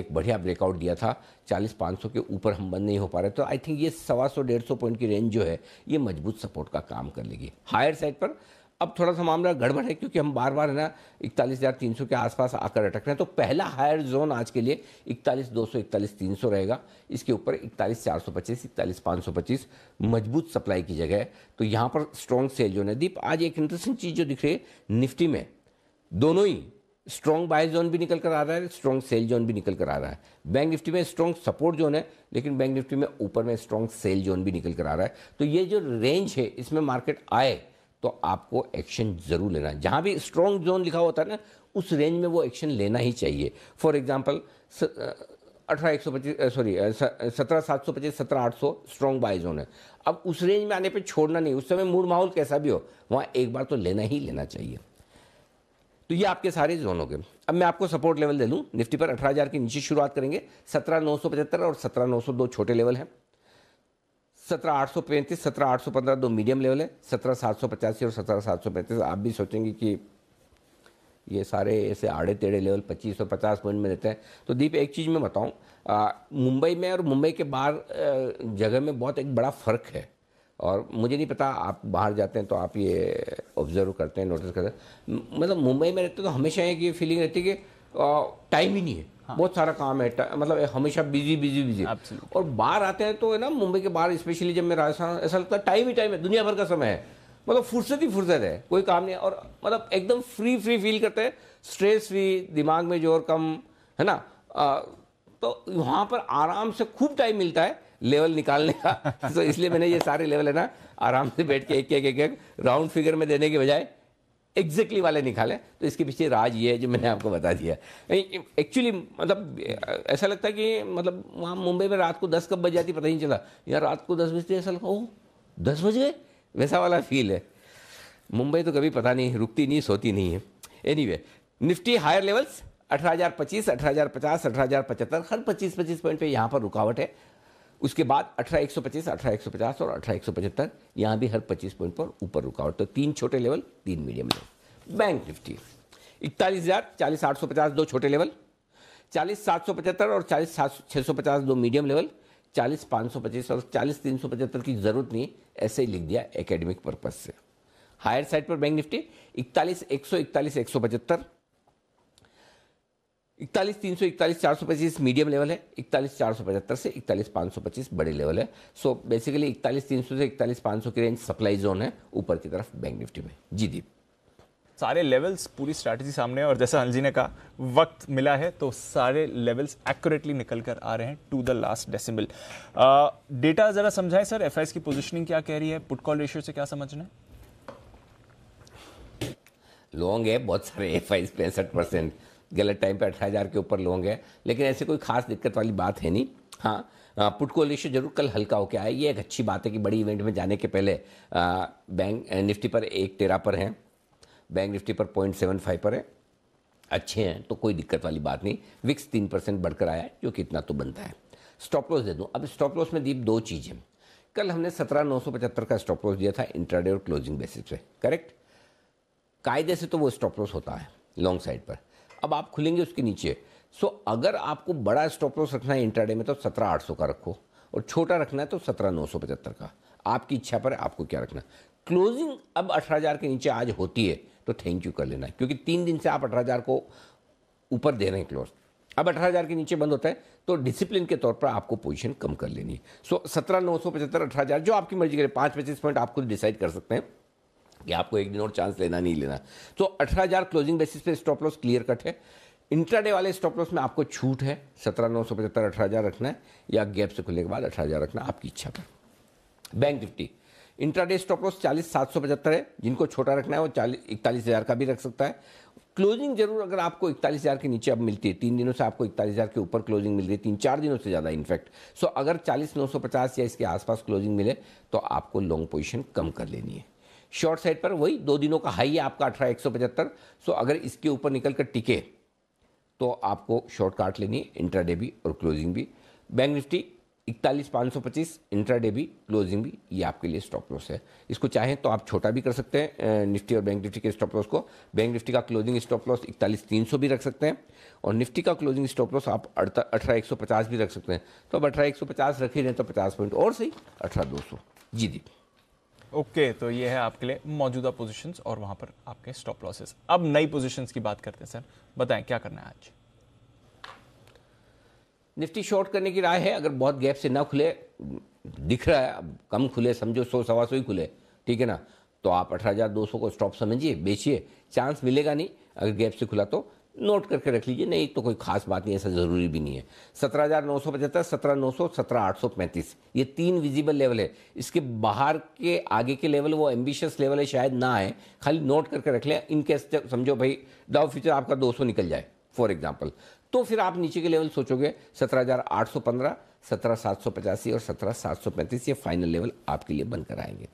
एक बढ़िया ब्रेकआउट दिया था चालीस पाँच सौ के ऊपर हम बंद नहीं हो पा रहे तो आई थिंक ये सवा सौ डेढ़ सौ पॉइंट की रेंज जो है ये मजबूत सपोर्ट का काम कर लेगी हायर साइड पर अब थोड़ा सा मामला गड़बड़ है क्योंकि हम बार बार है ना इकतालीस हज़ार तीन सौ के आसपास आकर अटक रहे हैं तो पहला हायर जोन आज के लिए इकतालीस दो सौ इकतालीस तीन सौ रहेगा इसके ऊपर इकतालीस चार सौ पच्चीस इकतालीस पाँच सौ पच्चीस मजबूत सप्लाई की जगह है तो यहाँ पर स्ट्रॉन्ग सेल जोन है दीप आज एक इंटरेस्टिंग चीज़ जो दिख रही है निफ्टी में दोनों ही स्ट्रॉन्ग बाय जोन भी निकल कर आ रहा है स्ट्रॉन्ग सेल जोन भी निकल कर आ रहा है बैंक निफ्टी में स्ट्रॉन्ग सपोर्ट जोन है लेकिन बैंक निफ्टी में ऊपर में स्ट्रॉन्ग सेल जोन भी निकल कर आ रहा है तो ये जो रेंज है इसमें मार्केट आए तो आपको एक्शन ज़रूर लेना है जहाँ भी स्ट्रॉन्ग जोन लिखा होता है ना उस रेंज में वो एक्शन लेना ही चाहिए फॉर एग्जाम्पल अठारह एक सौ पच्चीस सॉरी सत्रह सात सौ पच्चीस सत्रह आठ सौ स्ट्रॉन्ग बाय जोन है अब उस रेंज में आने पर छोड़ना नहीं उस समय मूड माहौल कैसा भी हो वहाँ एक बार तो लेना ही लेना चाहिए तो ये आपके सारे जोन हो गए अब मैं आपको सपोर्ट लेवल दे दूँ निफ्टी पर अठारह हज़ार के नीचे शुरुआत करेंगे सत्रह नौ सौ पचहत्तर और सत्रह नौ सौ दो छोटे लेवल हैं सत्रह आठ सौ पैंतीस सत्रह आठ सौ पंद्रह दो मीडियम लेवल है सत्रह सात सौ पचासी और सत्रह सात सौ पैंतीस आप भी सोचेंगे कि ये सारे ऐसे आड़े टेढ़े लेवल पच्चीस सौ पचास पॉइंट में रहते हैं तो दीप एक चीज़ मैं बताऊँ मुंबई में और मुंबई के बाहर जगह में बहुत एक बड़ा फ़र्क है और मुझे नहीं पता आप बाहर जाते हैं तो आप ये ऑब्जर्व करते हैं नोटिस करते हैं मतलब मुंबई में रहते तो हमेशा एक ये फीलिंग रहती है कि टाइम ही नहीं है हाँ। बहुत सारा काम है मतलब हमेशा बिजी बिजी बिजी और बाहर आते हैं तो है ना मुंबई के बाहर स्पेशली जब मैं राजस्थान ऐसा लगता है टाइम ही टाइम है दुनिया भर का समय है मतलब फुर्सत ही फुर्सत है कोई काम नहीं है और मतलब एकदम फ्री फ्री फील करते हैं स्ट्रेस फ्री दिमाग में जोर कम है ना तो वहाँ पर आराम से खूब टाइम मिलता है लेवल निकालने का तो इसलिए मैंने ये सारे लेवल है ना आराम से बैठ के एक एक एक एक राउंड फिगर में देने के बजाय एग्जैक्टली exactly वाले निकाले तो इसके पीछे राज ये है जो मैंने आपको बता दिया एक्चुअली मतलब ऐसा लगता है कि मतलब वहाँ मुंबई में रात को दस कब बज जाती पता ही नहीं चला यार रात को दस बजते ऐसा लगा दस बज गए वैसा वाला फील है मुंबई तो कभी पता नहीं रुकती नहीं सोती नहीं है any anyway, Nifty higher levels अठारह हज़ार पच्चीस अठारह हज़ार पचास अठारह हज़ार पचहत्तर हर पच्चीस पच्चीस पॉइंट पे यहाँ पर रुकावट है उसके बाद अठारह एक सौ पच्चीस अठारह एक सौ पचास और अठारह एक सौ पचहत्तर यहाँ भी हर पच्चीस पॉइंट पर ऊपर रुकावट तो तीन छोटे लेवल तीन मीडियम लेवल बैंक निफ्टी इकतालीस हज़ार चालीस आठ सौ पचास दो छोटे लेवल चालीस सात सौ पचहत्तर और चालीस सात छः सौ पचास दो मीडियम लेवल चालीस पाँच सौ पच्चीस और चालीस तीन सौ पचहत्तर की ज़रूरत नहीं ऐसे ही लिख दिया एकेडमिक पर्पज़ से हायर साइड पर बैंक निफ्टी इकतालीस एक सौ इकतालीस एक सौ पचहत्तर इकतालीस तीन सौ इकतालीस चार सौ पच्चीस मीडियम लेवल है इकतालीस चार सौ पचहत्तर से इकतालीस पाँच सौ पच्चीस बड़े लेवल है सो बेसिकली इकतालीस तीन सौ से इकतालीस पाँच सौ की रेंज सप्लाई जोन है ऊपर की तरफ बैंक निफ्टी में जी दीप सारे लेवल्स पूरी स्ट्रैटेजी सामने है और जैसा अंजी ने कहा वक्त मिला है तो सारे लेवल्स एक्यूरेटली निकल कर आ रहे हैं to the last decimal data ज़रा समझाएं सर एफ की पोजीशनिंग क्या कह रही है पुट कॉल रेशियो से क्या समझना है लॉन्ग है बहुत सारे एफ आई पैंसठ परसेंट गलत टाइम पे अठारह हज़ार के ऊपर लोग हैं लेकिन ऐसे कोई खास दिक्कत वाली बात है नहीं हाँ पुट को रेशियो जरूर कल हल्का होकर आए ये एक अच्छी बात है कि बड़ी इवेंट में जाने के पहले आ, बैंक निफ्टी पर एक टेरा पर हैं बैंक निफ्टी पर पॉइंट सेवन फाइव पर है अच्छे हैं तो कोई दिक्कत वाली बात नहीं विक्स तीन परसेंट बढ़कर आया जो कि इतना तो बनता है स्टॉप लॉस दे दूँ अब स्टॉप लॉस में दीप दो चीज़ें कल हमने सत्रह नौ सौ पचहत्तर का स्टॉप लॉस दिया था इंट्राडे और क्लोजिंग बेसिस पे करेक्ट कायदे से तो वो स्टॉप लॉस होता है लॉन्ग साइड पर अब आप खुलेंगे उसके नीचे सो अगर आपको बड़ा स्टॉप लॉस रखना है इंटरडे में तो सत्रह आठ सौ का रखो और छोटा रखना है तो सत्रह नौ सौ पचहत्तर का आपकी इच्छा पर आपको क्या रखना क्लोजिंग अब अठारह हज़ार के नीचे आज होती है तो थैंक यू कर लेना है क्योंकि तीन दिन से आप अठारह हज़ार को ऊपर दे रहे हैं क्लोज अब अठारह हज़ार के नीचे बंद होता है तो डिसिप्लिन के तौर पर आपको पोजीशन कम कर लेनी है सो सत्रह नौ सौ पचहत्तर अठारह हज़ार जो आपकी मर्जी करें पाँच पच्चीस पॉइंट आप खुद डिसाइड कर सकते हैं कि आपको एक दिन और चांस लेना नहीं लेना तो 18000 क्लोजिंग बेसिस पे स्टॉप लॉस क्लियर कट है इंट्राडे वाले स्टॉप लॉस में आपको छूट है सत्रह नौ सौ पचहत्तर अठारह हज़ार रखना है या गैप से खुलने के बाद अठारह हज़ार रखना आपकी इच्छा पर bank Nifty intraday stop loss चालीस सात सौ पचहत्तर है जिनको छोटा रखना है वो चालीस इकतालीस हज़ार का भी रख सकता है क्लोजिंग जरूर अगर आपको इकतालीस हज़ार के नीचे अब मिलती है तीन दिनों से आपको इकतालीस हज़ार के ऊपर क्लोजिंग मिल रही है तीन चार दिनों से ज़्यादा इनफैक्ट सो अगर चालीस नौ सौ पचास या इसके आसपास क्लोजिंग मिले तो आपको लॉन्ग पोजिशन कम कर लेनी है शॉर्ट साइड पर वही दो दिनों का हाई है आपका अठारह एक सौ पचहत्तर सो अगर इसके ऊपर निकल कर टिके तो आपको शॉर्ट काट लेनी है इंट्राडे भी और क्लोजिंग भी बैंक निफ्टी इकतालीस पाँच सौ पच्चीस इंट्राडे भी क्लोजिंग भी ये आपके लिए स्टॉप लॉस है इसको चाहें तो आप छोटा भी कर सकते हैं निफ्टी और बैंक निफ्टी के स्टॉप लॉस को बैंक निफ्टी का क्लोजिंग स्टॉप लॉस इकतालीस तीन सौ भी रख सकते हैं और निफ्टी का क्लोजिंग स्टॉप लॉस आप अठारह एक सौ पचास भी रख सकते हैं तो अब अठारह एक सौ पचास रख ही रहे तो पचास पॉइंट और सही अठारह दो सौ जी दीदी ओके okay, तो ये है आपके लिए मौजूदा पोजीशंस और वहां पर आपके स्टॉप लॉसेस अब नई पोजीशंस की बात करते हैं सर बताएं क्या करना है आज निफ्टी शॉर्ट करने की राय है अगर बहुत गैप से ना खुले दिख रहा है अब कम खुले समझो सौ सवा सौ ही खुले ठीक है ना तो आप अठारह हज़ार दो सौ को स्टॉप समझिए बेचिए चांस मिलेगा नहीं अगर गैप से खुला तो नोट करके रख लीजिए नहीं तो कोई खास बात नहीं ऐसा ज़रूरी भी नहीं है सत्रह हज़ार नौ सौ पचहत्तर सत्रह नौ सौ सत्रह आठ सौ पैंतीस ये तीन विजिबल लेवल है इसके बाहर के आगे के लेवल वो एम्बिशियस लेवल है शायद ना आए खाली नोट करके रख लें इनकेस समझो भाई डाउ फ्यूचर आपका दो सौ निकल जाए फॉर एग्जाम्पल तो फिर आप नीचे के लेवल सोचोगे सत्रह हज़ार आठ सौ पंद्रह सत्रह सात सौ पचासी और सत्रह सात सौ पैंतीस ये फाइनल लेवल आपके लिए बनकर आएंगे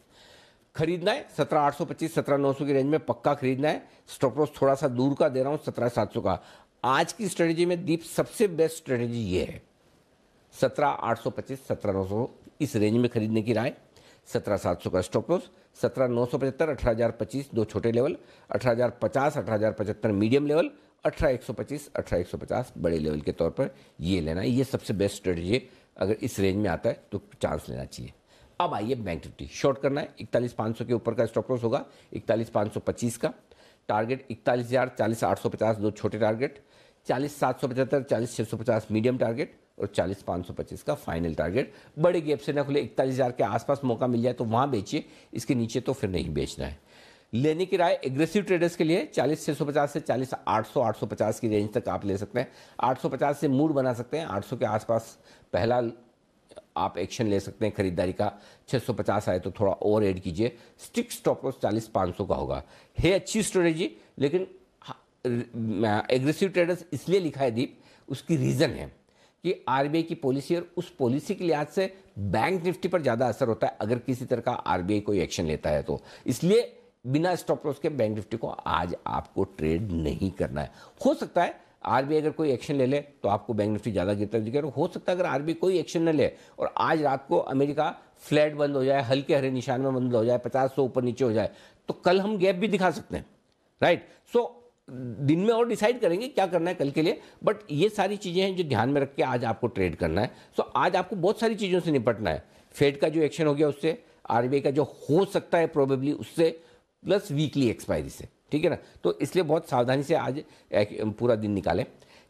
खरीदना है सत्रह आठ सौ पच्चीस सत्रह नौ सौ की रेंज में पक्का खरीदना है स्टॉप लॉस थोड़ा सा दूर का दे रहा हूँ सत्रह सात सौ का आज की स्ट्रेटेजी में दीप सबसे बेस्ट स्ट्रेटेजी ये है सत्रह आठ सौ पच्चीस सत्रह नौ सौ इस रेंज में खरीदने की राय सत्रह सात सौ का स्टॉप लॉस सत्रह नौ सौ पचहत्तर अठारह हज़ार पच्चीस दो छोटे लेवल अठारह हज़ार पचास अठारह हज़ार पचहत्तर मीडियम लेवल अठारह एक सौ पच्चीस अठारह एक सौ पचास बड़े लेवल के तौर पर ये लेना है ये सबसे बेस्ट स्ट्रेटेजी है अगर इस रेंज में आता है तो चांस लेना चाहिए अब आइए बैंक निफ्टी शॉर्ट करना है इकतालीस पाँच सौ के ऊपर का स्टॉप लॉस होगा इकतालीस पाँच सौ पच्चीस का टारगेट इकतालीस हज़ार चालीस आठ सौ पचास दो छोटे टारगेट चालीस सात सौ पचहत्तर चालीस छः सौ पचास मीडियम टारगेट और चालीस पाँच सौ पच्चीस का फाइनल टारगेट बड़े गैप से ना खुले इकतालीस हज़ार के आसपास मौका मिल जाए तो वहाँ बेचिए इसके नीचे तो फिर नहीं बेचना है लेने की राय एग्रेसिव ट्रेडर्स के लिए चालीस छः सौ पचास से चालीस आठ सौ आठ सौ पचास की रेंज तक आप ले सकते हैं आठ सौ पचास से मूड बना सकते हैं आठ सौ के आसपास पहला आप एक्शन ले सकते हैं खरीदारी का 650 आए तो थोड़ा ओवर एड कीजिए स्टिक स्टॉप लॉस चालीस पाँच का होगा है अच्छी स्ट्रेटेजी लेकिन एग्रेसिव ट्रेडर्स इसलिए लिखा है दीप उसकी रीज़न है कि आर की पॉलिसी और उस पॉलिसी के लिहाज से बैंक निफ्टी पर ज़्यादा असर होता है अगर किसी तरह का आर कोई एक्शन लेता है तो इसलिए बिना स्टॉप लॉस के बैंक निफ्टी को आज आपको ट्रेड नहीं करना है हो सकता है आर अगर कोई एक्शन ले ले तो आपको बैंक निफ्टी ज़्यादा गिरता दिखेगा हो सकता है अगर आर कोई एक्शन न ले और आज रात को अमेरिका फ्लैट बंद हो जाए हल्के हरे निशान में बंद हो जाए पचास सौ ऊपर नीचे हो जाए तो कल हम गैप भी दिखा सकते हैं राइट सो दिन में और डिसाइड करेंगे क्या करना है कल के लिए बट ये सारी चीज़ें हैं जो ध्यान में रख के आज आपको ट्रेड करना है सो आज आपको बहुत सारी चीज़ों से निपटना है फेड का जो एक्शन हो गया उससे आरबीआई का जो हो सकता है प्रोबेबली उससे प्लस वीकली एक्सपायरी से ठीक है ना तो इसलिए बहुत सावधानी से आज पूरा दिन निकालें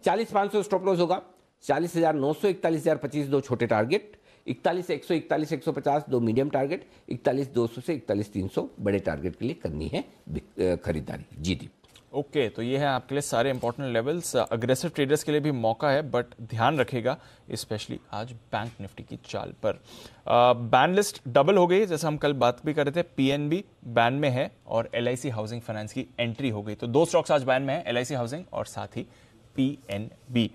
चालीस पाँच सौ स्टॉप लॉस होगा चालीस हज़ार नौ सौ इकतालीस हज़ार पच्चीस दो छोटे टारगेट इकतालीस एक सौ इकतालीस एक सौ पचास दो मीडियम टारगेट इकतालीस दो सौ से इकतालीस तीन सौ बड़े टारगेट के लिए करनी है खरीदारी जी दी ओके okay, तो ये है आपके लिए सारे इंपॉर्टेंट लेवल्स अग्रेसिव ट्रेडर्स के लिए भी मौका है बट ध्यान रखेगा स्पेशली आज बैंक निफ्टी की चाल पर बैन लिस्ट डबल हो गई जैसे हम कल बात भी कर रहे थे पीएनबी बैन में है और एल हाउसिंग फाइनेंस की एंट्री हो गई तो दो स्टॉक्स आज बैन में है एल हाउसिंग और साथ ही पी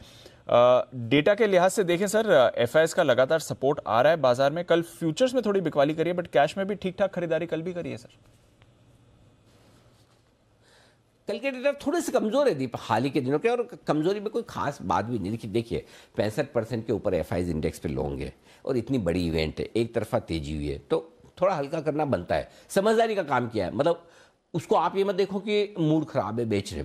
डेटा के लिहाज से देखें सर एफ का लगातार सपोर्ट आ रहा है बाजार में कल फ्यूचर्स में थोड़ी बिकवाली करिए बट कैश में भी ठीक ठाक खरीदारी कल भी करिए सर डेटा तो थोड़े से कमज़ोर है दीप हाल ही के दिनों के और कमज़ोरी में कोई खास बात भी नहीं देखिए देखिए पैंसठ परसेंट के ऊपर एफ इंडेक्स पे होंगे और इतनी बड़ी इवेंट है एक तरफा तेजी हुई है तो थोड़ा हल्का करना बनता है समझदारी का काम किया है मतलब उसको आप ये मत देखो कि मूड खराब है बेच रहे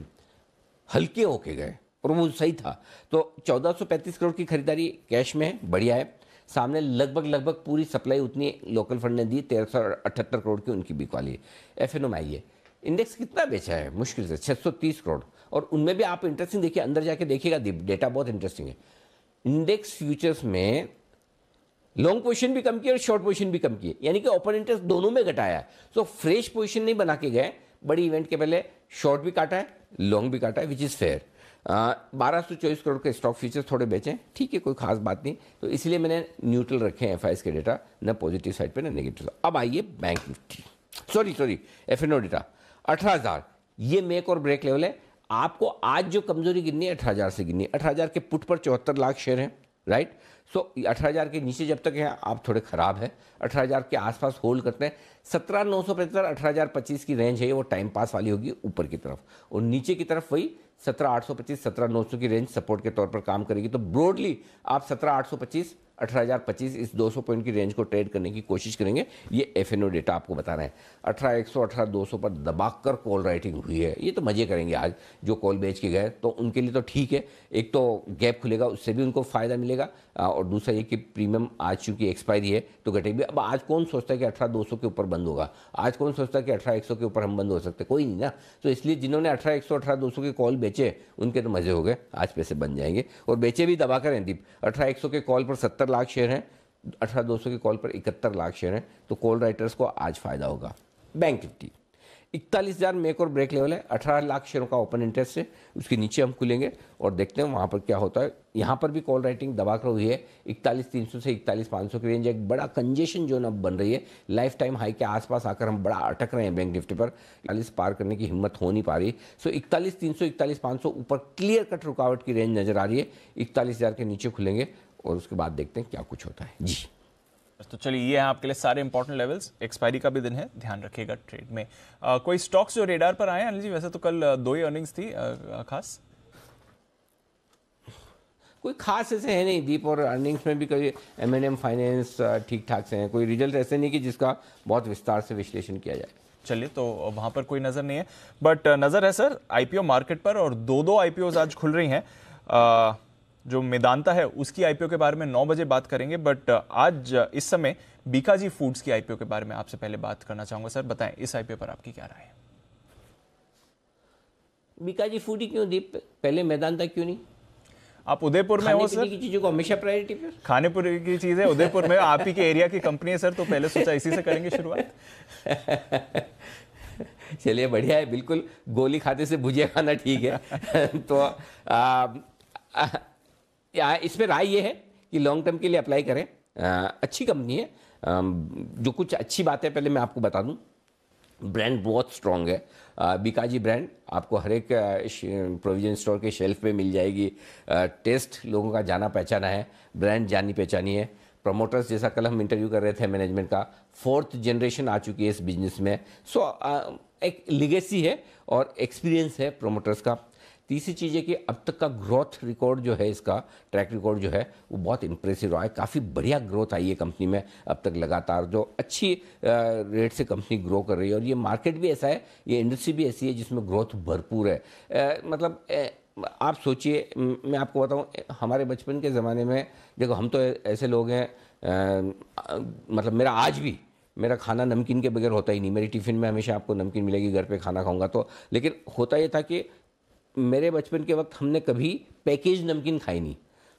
हल्के होके गए और वो सही था तो 1435 करोड़ की खरीदारी कैश में है बढ़िया है सामने लगभग लगभग पूरी सप्लाई उतनी लोकल फंड ने दी तेरह करोड़ की उनकी बिकवाली एफ एन ओ में आई है इंडेक्स कितना बेचा है मुश्किल से 630 करोड़ और उनमें भी आप इंटरेस्टिंग देखिए अंदर जाके देखिएगा डेटा बहुत इंटरेस्टिंग है इंडेक्स फ्यूचर्स में लॉन्ग पोजिशन भी कम की और शॉर्ट पोजिशन भी कम की यानी कि ओपन इंटरेस्ट दोनों में घटाया है सो फ्रेश पोजिशन नहीं बना के गए बड़ी इवेंट के पहले शॉर्ट भी काटा है लॉन्ग भी काटा है विच इज़ फेयर बारह सौ चौबीस करोड़ के स्टॉक फ्यूचर्स थोड़े बेचे हैं ठीक है कोई खास बात नहीं तो इसलिए मैंने न्यूट्रल रखे हैं एफ के डेटा ना पॉजिटिव साइड पे ना नेगेटिव अब आइए bank Nifty sorry sorry F N O data अठारह हज़ार ये मेक और ब्रेक लेवल है आपको आज जो कमजोरी गिननी है अठारह हज़ार से गिननी है अठारह हज़ार के पुट पर चौहत्तर लाख शेयर हैं राइट सो अठारह हज़ार के नीचे जब तक हैं आप थोड़े ख़राब हैं अठारह हज़ार के आसपास होल्ड करते हैं सत्रह नौ सौ पचहत्तर अठारह हज़ार पच्चीस की रेंज है वो टाइम पास वाली होगी ऊपर की तरफ और नीचे की तरफ वही सत्रह आठ सौ पच्चीस सत्रह नौ सौ की रेंज सपोर्ट के तौर पर काम करेगी तो ब्रॉडली आप सत्रह आठ सौ पच्चीस 18,025 इस 200 पॉइंट की रेंज को ट्रेड करने की कोशिश करेंगे ये एफ डेटा आपको बता रहे हैं अठारह एक सौ अठारह दो सौ पर दबाकर कॉल राइटिंग हुई है ये तो मज़े करेंगे आज जो कॉल बेच के गए तो उनके लिए तो ठीक है एक तो गैप खुलेगा उससे भी उनको फ़ायदा मिलेगा और दूसरा ये कि प्रीमियम आज चूँकि एक्सपायरी है तो घटेगी अब आज कौन सोचता है कि अठारह दो सौ के ऊपर बंद होगा आज कौन सोचता है कि अठारह एक सौ के ऊपर हम बंद हो सकते कोई नहीं ना तो इसलिए जिन्होंने अठारह एक सौ अठारह दो सौ के कॉल बेचे उनके तो मज़े हो गए आज पैसे बन जाएंगे और बेचे भी दबा करें दीप अठारह एक सौ के कॉल पर सत्तर लाख शेयर हैं अठारह दो सौ के कॉल पर इकहत्तर लाख शेयर हैं तो कॉल राइटर्स को आज फ़ायदा होगा बैंक निफ्टी इकतालीस हज़ार मेक और ब्रेक लेवल है अठारह लाख शेयरों का ओपन इंटरेस्ट है उसके नीचे हम खुलेंगे और देखते हैं वहाँ पर क्या होता है यहाँ पर भी कॉल राइटिंग दबा कर हुई है इकतालीस तीन सौ से इकतालीस पाँच सौ की रेंज एक बड़ा कंजेशन जोन अब बन रही है लाइफ टाइम हाई के आसपास आकर हम बड़ा अटक रहे हैं बैंक निफ्टी पर इकतालीस पार करने की हिम्मत हो नहीं पा रही सो इकतालीस तीन सौ इकतालीस पाँच सौ ऊपर क्लियर कट रुकावट की रेंज नज़र आ रही है इकतालीस हज़ार के नीचे खुलेंगे और उसके बाद देखते हैं क्या कुछ होता है जी तो चलिए ये है आपके लिए सारे इंपॉर्टेंट लेवल्स एक्सपायरी का भी दिन है ध्यान रखिएगा ट्रेड में आ, कोई स्टॉक्स जो रेडार पर आए अनिल जी वैसे तो कल दो ही अर्निंग्स थी आ, खास कोई खास ऐसे है नहीं दीप और अर्निंग्स में भी कभी एम एन एम फाइनेंस ठीक ठाक से हैं कोई रिजल्ट ऐसे नहीं कि जिसका बहुत विस्तार से विश्लेषण किया जाए चलिए तो वहाँ पर कोई नज़र नहीं है बट नज़र है सर आईपीओ मार्केट पर और दो दो आईपीओ आज खुल रही हैं जो मेदांता है उसकी आईपीओ के बारे में नौ बजे बात करेंगे बट uh, आज uh, इस समय बीकाजी फूड्स की आईपीओ के बारे में आपसे पहले बात करना चाहूंगा सर बताएं इस आईपीओ पर आपकी क्या राय है बीकाजी फूड ही क्यों दीप पहले मैदानता क्यों नहीं आप उदयपुर में हो सर की चीजों को हमेशा प्रायोरिटी पर खाने पर की चीज है उदयपुर में आप ही के एरिया की कंपनी है सर तो पहले सोचा इसी से करेंगे शुरुआत चलिए बढ़िया है बिल्कुल गोली खाते से भुजिया खाना ठीक है तो आ, आ, इसमें राय ये है कि लॉन्ग टर्म के लिए अप्लाई करें अच्छी कंपनी है जो कुछ अच्छी बातें पहले मैं आपको बता दूं ब्रांड बहुत स्ट्रांग है बिकाजी ब्रांड आपको हर एक प्रोविजन स्टोर के शेल्फ पे मिल जाएगी टेस्ट लोगों का जाना पहचाना है ब्रांड जानी पहचानी है प्रमोटर्स जैसा कल हम इंटरव्यू कर रहे थे मैनेजमेंट का फोर्थ जनरेशन आ चुकी है इस बिजनेस में सो so, एक लिगेसी है और एक्सपीरियंस है प्रोमोटर्स का तीसरी चीज़ है कि अब तक का ग्रोथ रिकॉर्ड जो है इसका ट्रैक रिकॉर्ड जो है वो बहुत इंप्रेसिव रहा है काफ़ी बढ़िया ग्रोथ आई है कंपनी में अब तक लगातार जो अच्छी रेट से कंपनी ग्रो कर रही है और ये मार्केट भी ऐसा है ये इंडस्ट्री भी ऐसी है जिसमें ग्रोथ भरपूर है मतलब आप सोचिए मैं आपको बताऊँ हमारे बचपन के ज़माने में देखो हम तो ऐसे लोग हैं मतलब मेरा आज भी मेरा खाना नमकीन के बगैर होता ही नहीं मेरी टिफ़िन में हमेशा आपको नमकीन मिलेगी घर पे खाना खाऊंगा तो लेकिन होता ये था कि मेरे बचपन के वक्त हमने कभी पैकेज नमकीन खाई नहीं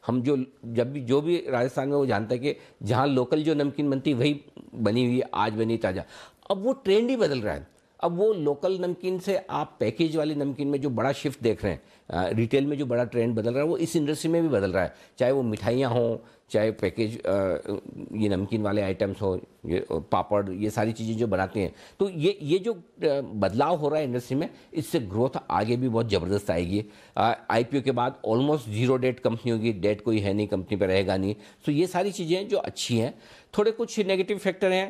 हम जो जब भी जो भी राजस्थान में वो जानता है कि जहाँ लोकल जो नमकीन बनती वही बनी हुई आज बनी ताज़ा अब वो ट्रेंड ही बदल रहा है अब वो लोकल नमकीन से आप पैकेज वाले नमकीन में जो बड़ा शिफ्ट देख रहे हैं रिटेल में जो बड़ा ट्रेंड बदल रहा है वो इस इंडस्ट्री में भी बदल रहा है चाहे वो मिठाइयाँ हों चाहे पैकेज ये नमकीन वाले आइटम्स हो ये पापड़ ये सारी चीज़ें जो बनाते हैं तो ये ये जो बदलाव हो रहा है इंडस्ट्री में इससे ग्रोथ आगे भी बहुत ज़बरदस्त आएगी आईपीओ के बाद ऑलमोस्ट जीरो डेट कंपनी होगी डेट कोई है नहीं कंपनी पर रहेगा नहीं तो ये सारी चीज़ें जो अच्छी हैं थोड़े कुछ नेगेटिव फैक्टर हैं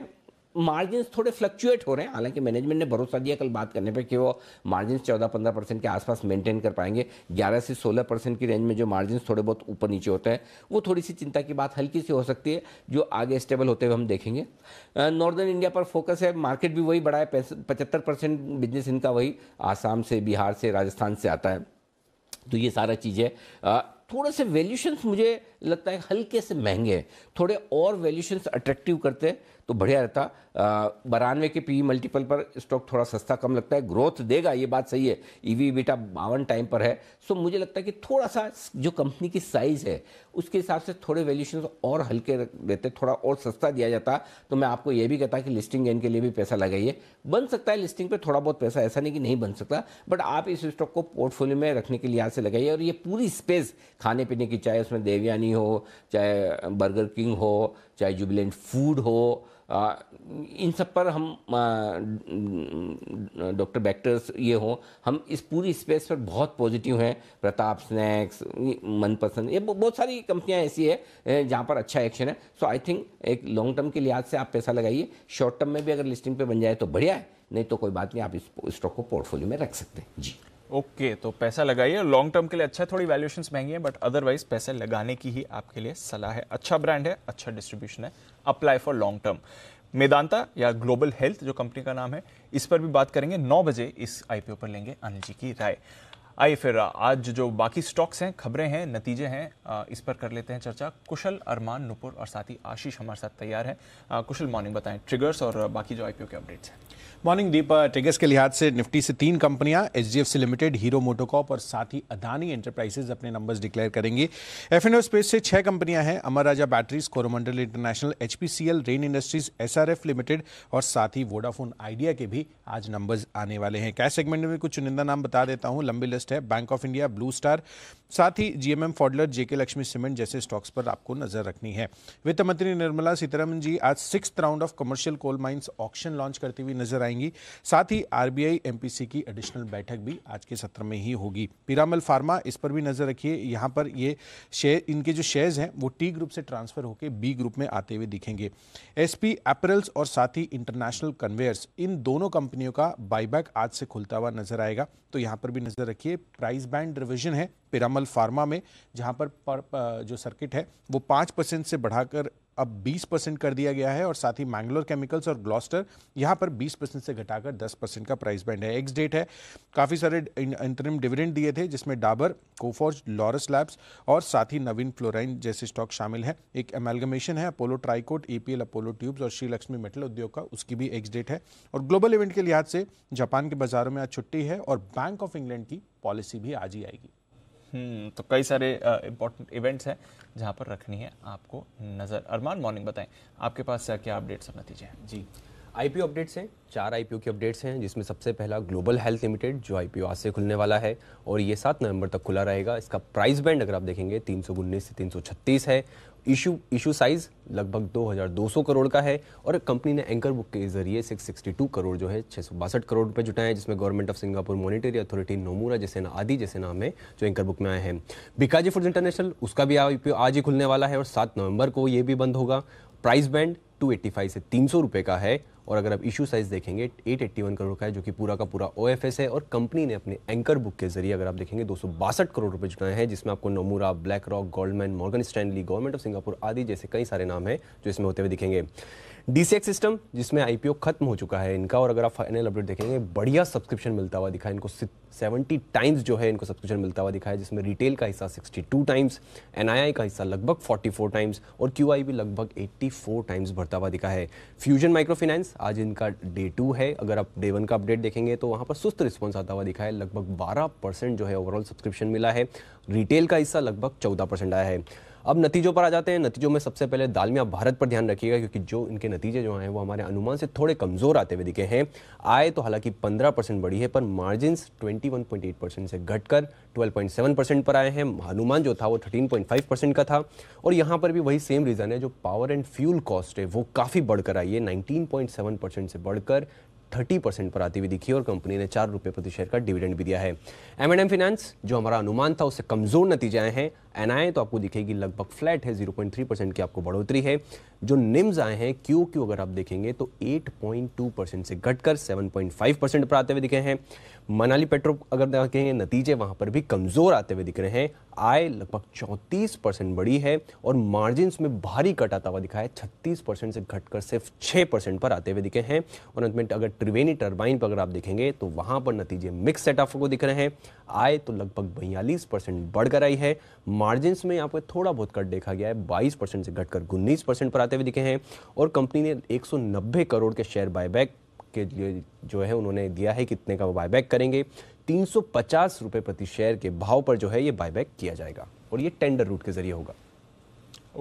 मार्जिन थोड़े फ्लक्चुएट हो रहे हैं हालांकि मैनेजमेंट ने भरोसा दिया कल बात करने पर कि वो मार्जिन चौदह पंद्रह परसेंट के आसपास मेंटेन कर पाएंगे ग्यारह से सोलह परसेंट की रेंज में जो मार्जिन थोड़े बहुत ऊपर नीचे होते हैं वो थोड़ी सी चिंता की बात हल्की सी हो सकती है जो आगे स्टेबल होते हुए हम देखेंगे नॉर्दर्न इंडिया पर फोकस है मार्केट भी वही बढ़ा है पचहत्तर परसेंट बिजनेस इनका वही आसाम से बिहार से राजस्थान से आता है तो ये सारा चीज़ है थोड़े से वैल्यूशंस मुझे लगता है हल्के से महंगे हैं थोड़े और वैल्यूशंस अट्रैक्टिव करते हैं तो बढ़िया रहता बारानवे के पी मल्टीपल e पर स्टॉक थोड़ा सस्ता कम लगता है ग्रोथ देगा ये बात सही है ईवी e बीटा बावन टाइम पर है सो मुझे लगता है कि थोड़ा सा जो कंपनी की साइज़ है उसके हिसाब से थोड़े वैल्यूशन और हल्के रहते थोड़ा और सस्ता दिया जाता तो मैं आपको ये भी कहता कि लिस्टिंग गेन के लिए भी पैसा लगाइए बन सकता है लिस्टिंग पर थोड़ा बहुत पैसा ऐसा नहीं कि नहीं बन सकता बट आप इस स्टॉक को पोर्टफोलियो में रखने के लिहाज से लगाइए और ये पूरी स्पेस खाने पीने की चाहे उसमें देवयानी हो चाहे बर्गर किंग हो चाहे जुबिलेंट फूड हो इन सब पर हम डॉक्टर बैक्टर्स ये हो हम इस पूरी स्पेस पर बहुत पॉजिटिव हैं प्रताप स्नैक्स मनपसंद ये बहुत सारी कंपनियां ऐसी है जहाँ पर अच्छा एक्शन है सो आई थिंक एक लॉन्ग टर्म के लिहाज से आप पैसा लगाइए शॉर्ट टर्म में भी अगर लिस्टिंग पे बन जाए तो बढ़िया है नहीं तो कोई बात नहीं आप इस स्टॉक को पोर्टफोलियो में रख सकते हैं जी ओके okay, तो पैसा लगाइए लॉन्ग टर्म के लिए अच्छा है थोड़ी वैल्यूएशन महंगी है बट अदरवाइज पैसे लगाने की ही आपके लिए सलाह है अच्छा ब्रांड है अच्छा डिस्ट्रीब्यूशन है apply for long term Medanta या ग्लोबल हेल्थ जो कंपनी का नाम है इस पर भी बात करेंगे नौ बजे इस आईपीओ पर लेंगे अनिल जी की राय आइए फिर आज जो बाकी स्टॉक्स हैं खबरें हैं नतीजे हैं इस पर कर लेते हैं चर्चा कुशल अरमान नुपुर और साथ ही आशीष हमारे साथ तैयार हैं कुशल मॉर्निंग बताएं ट्रिगर्स और बाकी जो आईपीओ के अपडेट्स हैं मॉर्निंग दीप टेगस के लिहाज से निफ्टी से तीन कंपनियां एच लिमिटेड हीरो मोटोकॉप और साथ ही अदानी एंटरप्राइजेज अपने नंबर्स डिक्लेयर करेंगी एफ एन ओ स्पेस से छह कंपनियां हैं Amar Raja Batteries Coromandel International HPCL Rain Industries SRF Limited और साथ ही वोडाफोन आइडिया के भी आज नंबर्स आने वाले हैं कैश सेगमेंट में कुछ चुनिंदा नाम बता देता हूँ लंबी लिस्ट है Bank of India Blue Star साथ ही GMM Pfaudler JK Lakshmi cement जैसे स्टॉक्स पर आपको नजर रखनी है वित्त मंत्री निर्मला सीतारमन जी आज six round of commercial coal mines option launch करती हुई नजर आई जाएंगी साथ ही आरबीआई एमपीसी की एडिशनल बैठक भी आज के सत्र में ही होगी पिरामल फार्मा इस पर भी नजर रखिए यहाँ पर ये शेयर इनके जो शेयर्स हैं वो टी ग्रुप से ट्रांसफर होकर बी ग्रुप में आते हुए दिखेंगे एसपी एपरल्स और साथ ही इंटरनेशनल कन्वेयर्स इन दोनों कंपनियों का बाईबैक आज से खुलता हुआ नजर आएगा तो यहाँ पर भी नजर रखिए प्राइस बैंड रिविजन है पिरामल फार्मा में जहाँ पर, पर, पर जो सर्किट है वो पाँच परसेंट से बढ़ाकर अब 20 परसेंट कर दिया गया है और साथ ही मैंगलोर केमिकल्स और ग्लॉस्टर यहां पर 20 परसेंट से घटाकर 10 परसेंट का प्राइस बैंड है एक्स डेट है काफ़ी सारे इंटरिम डिविडेंड दिए थे जिसमें डाबर कोफोर्ज लॉरस लैब्स और साथ ही नवीन फ्लोराइन जैसे स्टॉक शामिल है एक एमेलगमेशन है Apollo Tricoat APL Apollo Tubes और श्रीलक्ष्मी मेटल उद्योग का उसकी भी एक्स डेट है और ग्लोबल इवेंट के लिहाज से जापान के बाजारों में आज छुट्टी है और बैंक ऑफ इंग्लैंड की पॉलिसी भी आज ही आएगी हम्म, तो कई सारे इंपॉर्टेंट इवेंट्स हैं जहाँ पर रखनी है आपको नज़र अरमान मॉर्निंग बताएं आपके पास क्या क्या अपडेट्स और नतीजे हैं जी आईपीओ अपडेट्स हैं चार आईपीओ के अपडेट्स हैं जिसमें सबसे पहला ग्लोबल हेल्थ लिमिटेड जो आईपीओ आज से खुलने वाला है और ये सात नवंबर तक खुला रहेगा इसका प्राइस बैंड अगर आप देखेंगे तीन से तीन है इशू इशू साइज लगभग 2,200 करोड़ का है और कंपनी ने एंकर बुक के जरिए 662 करोड़ जो है छः करोड़ रुपये जुटाए हैं जिसमें Government of Singapore Monetary Authority Nomura जैसे ना आदि जैसे नाम है जो एंकर बुक में आए हैं बिकाजी फूड इंटरनेशनल उसका भी आज ही खुलने वाला है और सात नवंबर को ये भी बंद होगा प्राइस बैंड 285 से 300 रुपए का है और अगर आप इशू साइज देखेंगे 881 करोड़ का है जो कि पूरा का पूरा ओ है और कंपनी ने अपने एंकर बुक के जरिए अगर आप देखेंगे दो करोड़ रुपए जुटाए हैं जिसमें आपको Nomura BlackRock Goldman Morgan Stanley Government of Singapore आदि जैसे कई सारे नाम हैं जो इसमें होते हुए दिखेंगे डीसीएक्स सिस्टम जिसमें आईपीओ खत्म हो चुका है इनका और अगर आप फाइनल अपडेट देखेंगे बढ़िया सब्सक्रिप्शन मिलता हुआ दिखा इनको सेवेंटी टाइम्स जो है इनको सब्सक्रिप्शन मिलता हुआ दिखा है जिसमें रिटेल का हिस्सा टू टाइम्स एनआईआई का हिस्सा लगभग फोर टाइम्स और क्यूआई भी लगभग फोर टाइम्स भरता हुआ दिखा है फ्यूजन माइक्रो फाइनेंस आज इनका डे टू है अगर आप डे वन का अपडेट देखेंगे तो वहाँ पर सुस्त रिस्पॉन्स आता हुआ दिखा है लगभग बारह जो है ओवरऑल सब्सक्रिप्शन मिला है रिटेल का हिस्सा लगभग चौदह आया है अब नतीजों पर आ जाते हैं नतीजों में सबसे पहले दालमिया भारत पर ध्यान रखिएगा क्योंकि जो इनके नतीजे जो हैं वो हमारे अनुमान से थोड़े कमज़ोर आते हुए दिखे हैं आय तो हालांकि 15 परसेंट बढ़ी है पर मार्जिन 21.8 परसेंट से घटकर 12.7 परसेंट पर आए हैं अनुमान जो था वो 13.5 परसेंट का था और यहाँ पर भी वही सेम रीज़न है जो पावर एंड फ्यूल कॉस्ट है वो काफ़ी बढ़कर आई है नाइनटीन से बढ़कर थर्टी परसेंट पर आती हुई दिखी और कंपनी ने चार रुपये प्रति शेयर का डिविडेंड भी दिया है एम एंड एम फाइनेंस जो हमारा अनुमान था उससे कमज़ोर नतीजे आए हैं एन आए तो आपको दिखेगी लगभग फ्लैट है जीरो पॉइंट थ्री परसेंट की आपको बढ़ोतरी है जो निम्स आए हैं क्यू क्यू अगर आप देखेंगे तो एट पॉइंट टू परसेंट से घटकर सेवन पॉइंट फाइव परसेंट पर आते हुए दिखे हैं मनाली पेट्रो अगर देखेंगे नतीजे वहां पर भी कमज़ोर आते हुए दिख रहे हैं आय लगभग चौंतीस परसेंट बढ़ी है और मार्जिन में भारी कट आता हुआ दिखा है छत्तीस परसेंट से घटकर सिर्फ छः परसेंट पर आते हुए दिखे हैं और अंत में अगर त्रिवेणी टर्बाइन पर अगर आप देखेंगे तो वहां पर नतीजे मिक्स सेटअप को दिख रहे हैं आय तो लगभग बयालीस परसेंट बढ़कर आई है मार्जिन में यहाँ पर थोड़ा बहुत कट देखा गया है बाईस परसेंट से घटकर उन्नीस परसेंट पर आते हुए दिखे हैं और कंपनी ने 190 करोड़ के शेयर बायबैक के लिए जो है उन्होंने दिया है कितने का वो बायबैक करेंगे तीन सौ प्रति शेयर के भाव पर जो है ये बायबैक किया जाएगा और ये टेंडर रूट के जरिए होगा